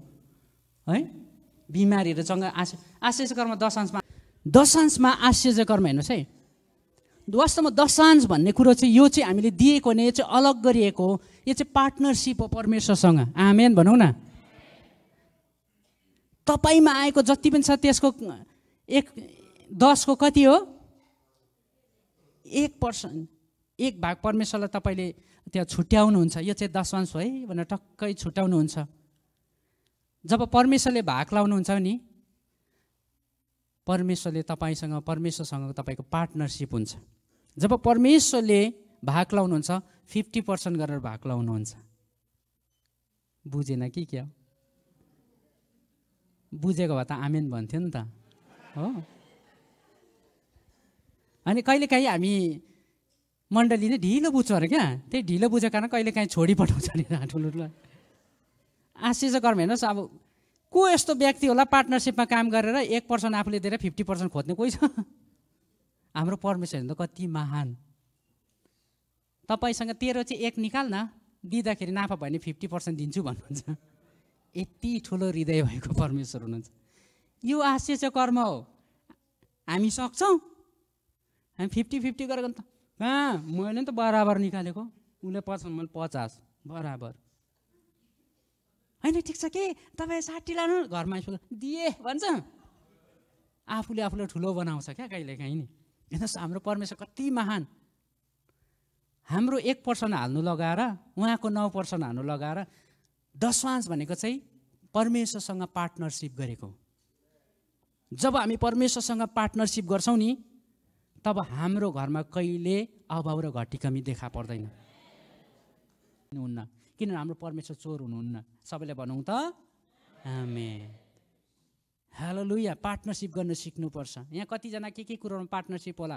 है बिमारीहरूसँग आश आश्चर्य कर्म दशांशमा दशांशमा आश्चर्य कर्म हेर्नुहोस् है वास्तवमा दशांश भन्ने कुरो चाहिँ यो चाहिँ हामीले दिएको नै यो चाहिँ अलग गरिएको यो चाहिँ पार्टनरसिप हो परमेश्वरसँग आमेन भनौँ न तपाईँमा आएको जति पनि छ त्यसको एक दसको कति हो एक पर्सन एक भाग परमेश्वरलाई तपाईँले त्यहाँ छुट्याउनुहुन्छ यो चाहिँ दशवांश है भनेर टक्कै छुट्याउनुहुन्छ जब परमेश्वरले भाग लाउनुहुन्छ नि परमेश्वरले तपाईँसँग परमेश्वरसँग तपाईँको पार्टनरसिप हुन्छ जब परमेश्वरले भाग लाउनुहुन्छ फिफ्टी पर्सेन्ट गरेर भाग लाउनुहुन्छ बुझेन कि क्या बुझेको भए त आमेन भन्थ्यो नि त हो अनि कहिलेकाहीँ हामी मण्डली नै ढिलो बुझ्छौँ अरे क्या त्यही ढिलो बुझेको कारण कहिलेकाहीँ छोडी पठाउँछ नि ठुल्ठुलोलाई आशिष कर्म हेर्नुहोस् अब को यस्तो व्यक्ति होला पार्टनरसिपमा काम गरेर एक पर्सेन्ट आफूले दिएर फिफ्टी पर्सेन्ट खोज्ने कोही छ हाम्रो परमेश्वर हेर्नु त कति महान तपाईँसँग तेह्र चाहिँ एक निकाल्न दिँदाखेरि नाफा भयो भने फिफ्टी पर्सेन्ट दिन्छु भन्नुहुन्छ यति ठुलो हृदय भएको परमेश्वर हुनुहुन्छ यो आश्चर्य कर्म हो हामी सक्छौँ हामी फिफ्टी फिफ्टी गरेको नि त कहाँ मैले नि त बराबर निकालेको उसले पचास मैले पचास बराबर होइन ठिक छ कि तपाईँ साठी लानु घरमा आइपुग्यो दिए भन्छ आफूले आफूलाई ठुलो बनाउँछ क्या कहिलेकाहीँ नि हेर्नुहोस् हाम्रो परमेश्वर कति महान हाम्रो एक पर्सन हाल्नु लगाएर उहाँको नौ पर्सन हाल्नु लगाएर दशवांश भनेको चाहिँ परमेश्वरसँग पार्टनरसिप गरेको जब हामी परमेश्वरसँग पार्टनरसिप गर्छौँ नि तब हाम्रो घरमा कहिले अभाव र घटी कमी देखा पर्दैन हुन्न किनभने हाम्रो परमेश्वर चोर हुनुहुन्न सबैले भनौँ त आमे हेलो लुया पार्टनरसिप गर्न सिक्नुपर्छ यहाँ कतिजना के के कुरोमा पार्टनरसिप होला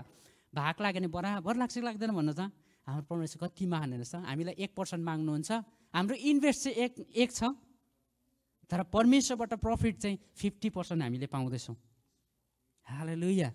भाग लाग्यो भने बराबर लाग्छ लाग्दैन भन्नु त हाम्रो परमेश्वर कति महान रहेछ हामीलाई एक पर्सेन्ट माग्नुहुन्छ हाम्रो इन्भेस्ट चाहिँ एक एक छ तर परमेश्वरबाट प्रफिट चाहिँ फिफ्टी पर्सेन्ट हामीले पाउँदैछौँ हाल लुया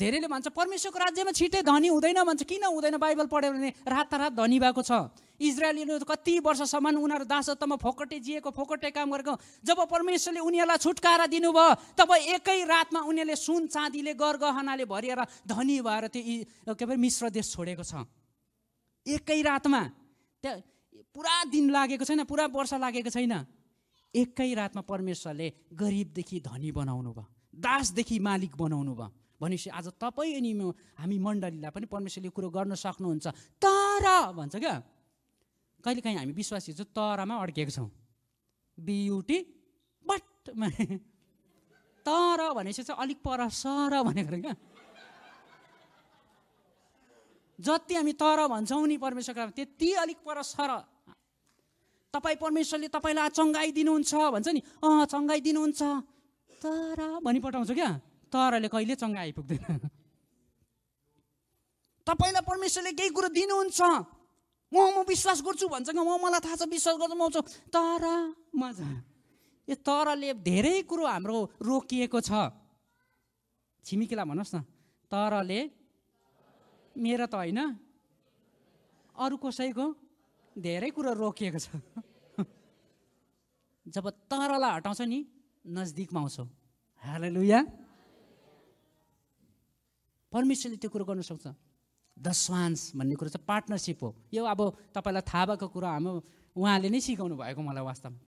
धेरैले भन्छ परमेश्वरको राज्यमा छिटै धनी हुँदैन भन्छ किन हुँदैन बाइबल पढ्यो भने रातारात धनी भएको छ इजरायलीहरू कति वर्षसम्म उनीहरू दासत्वमा फोकटे जिएको फोकटे काम गरेको जब परमेश्वरले उनीहरूलाई छुटकारा दिनुभयो तब एकै रातमा उनीहरूले सुन चाँदीले गरगहनाले भरिएर धनी भएर त्यो के अरे मिश्र देश छोडेको छ एकै रातमा त्यहाँ पुरा दिन लागेको छैन पुरा वर्ष लागेको छैन एकै रातमा परमेश्वरले गरिबदेखि धनी बनाउनु भयो दासदेखि मालिक बनाउनु भयो भनेपछि आज तपाईँ अनि म हामी मण्डलीलाई पनि परमेश्वरले कुरो गर्न सक्नुहुन्छ तर भन्छ क्या कहिलेकाहीँ हामी विश्वासी छौँ तरमा अड्किएको छौँ बियुटी बट तर भनेपछि चाहिँ अलिक पर सर भनेको क्या जति हामी तर भन्छौँ नि परमेश्वरको त्यति अलिक पर सर तपाईँ परमेश्वरले तपाईँलाई चङ्गाइदिनुहुन्छ भन्छ नि अँ चङ्गाइदिनुहुन्छ तर भनी पठाउँछ क्या तरले कहिले चङ्गा आइपुग्दैन तपाईँलाई परमेश्वरले केही कुरो दिनुहुन्छ म म विश्वास गर्छु भन्छ म मलाई थाहा छ विश्वास गर्छु म तर मजा यो तरले धेरै कुरो हाम्रो रोकिएको छ छिमेकीलाई भन्नुहोस् न तरले मेरो त होइन अरू कसैको धेरै कुरो रोकिएको छ जब तरलाई हटाउँछ नि नजदिकमा आउँछौ हालेलुया परमेश्वरले त्यो कुरो गर्न सक्छ द स्वान्स भन्ने कुरो चाहिँ पार्टनरसिप हो यो अब तपाईँलाई थाहा भएको कुरो हाम्रो उहाँले नै सिकाउनु भएको मलाई वास्तवमा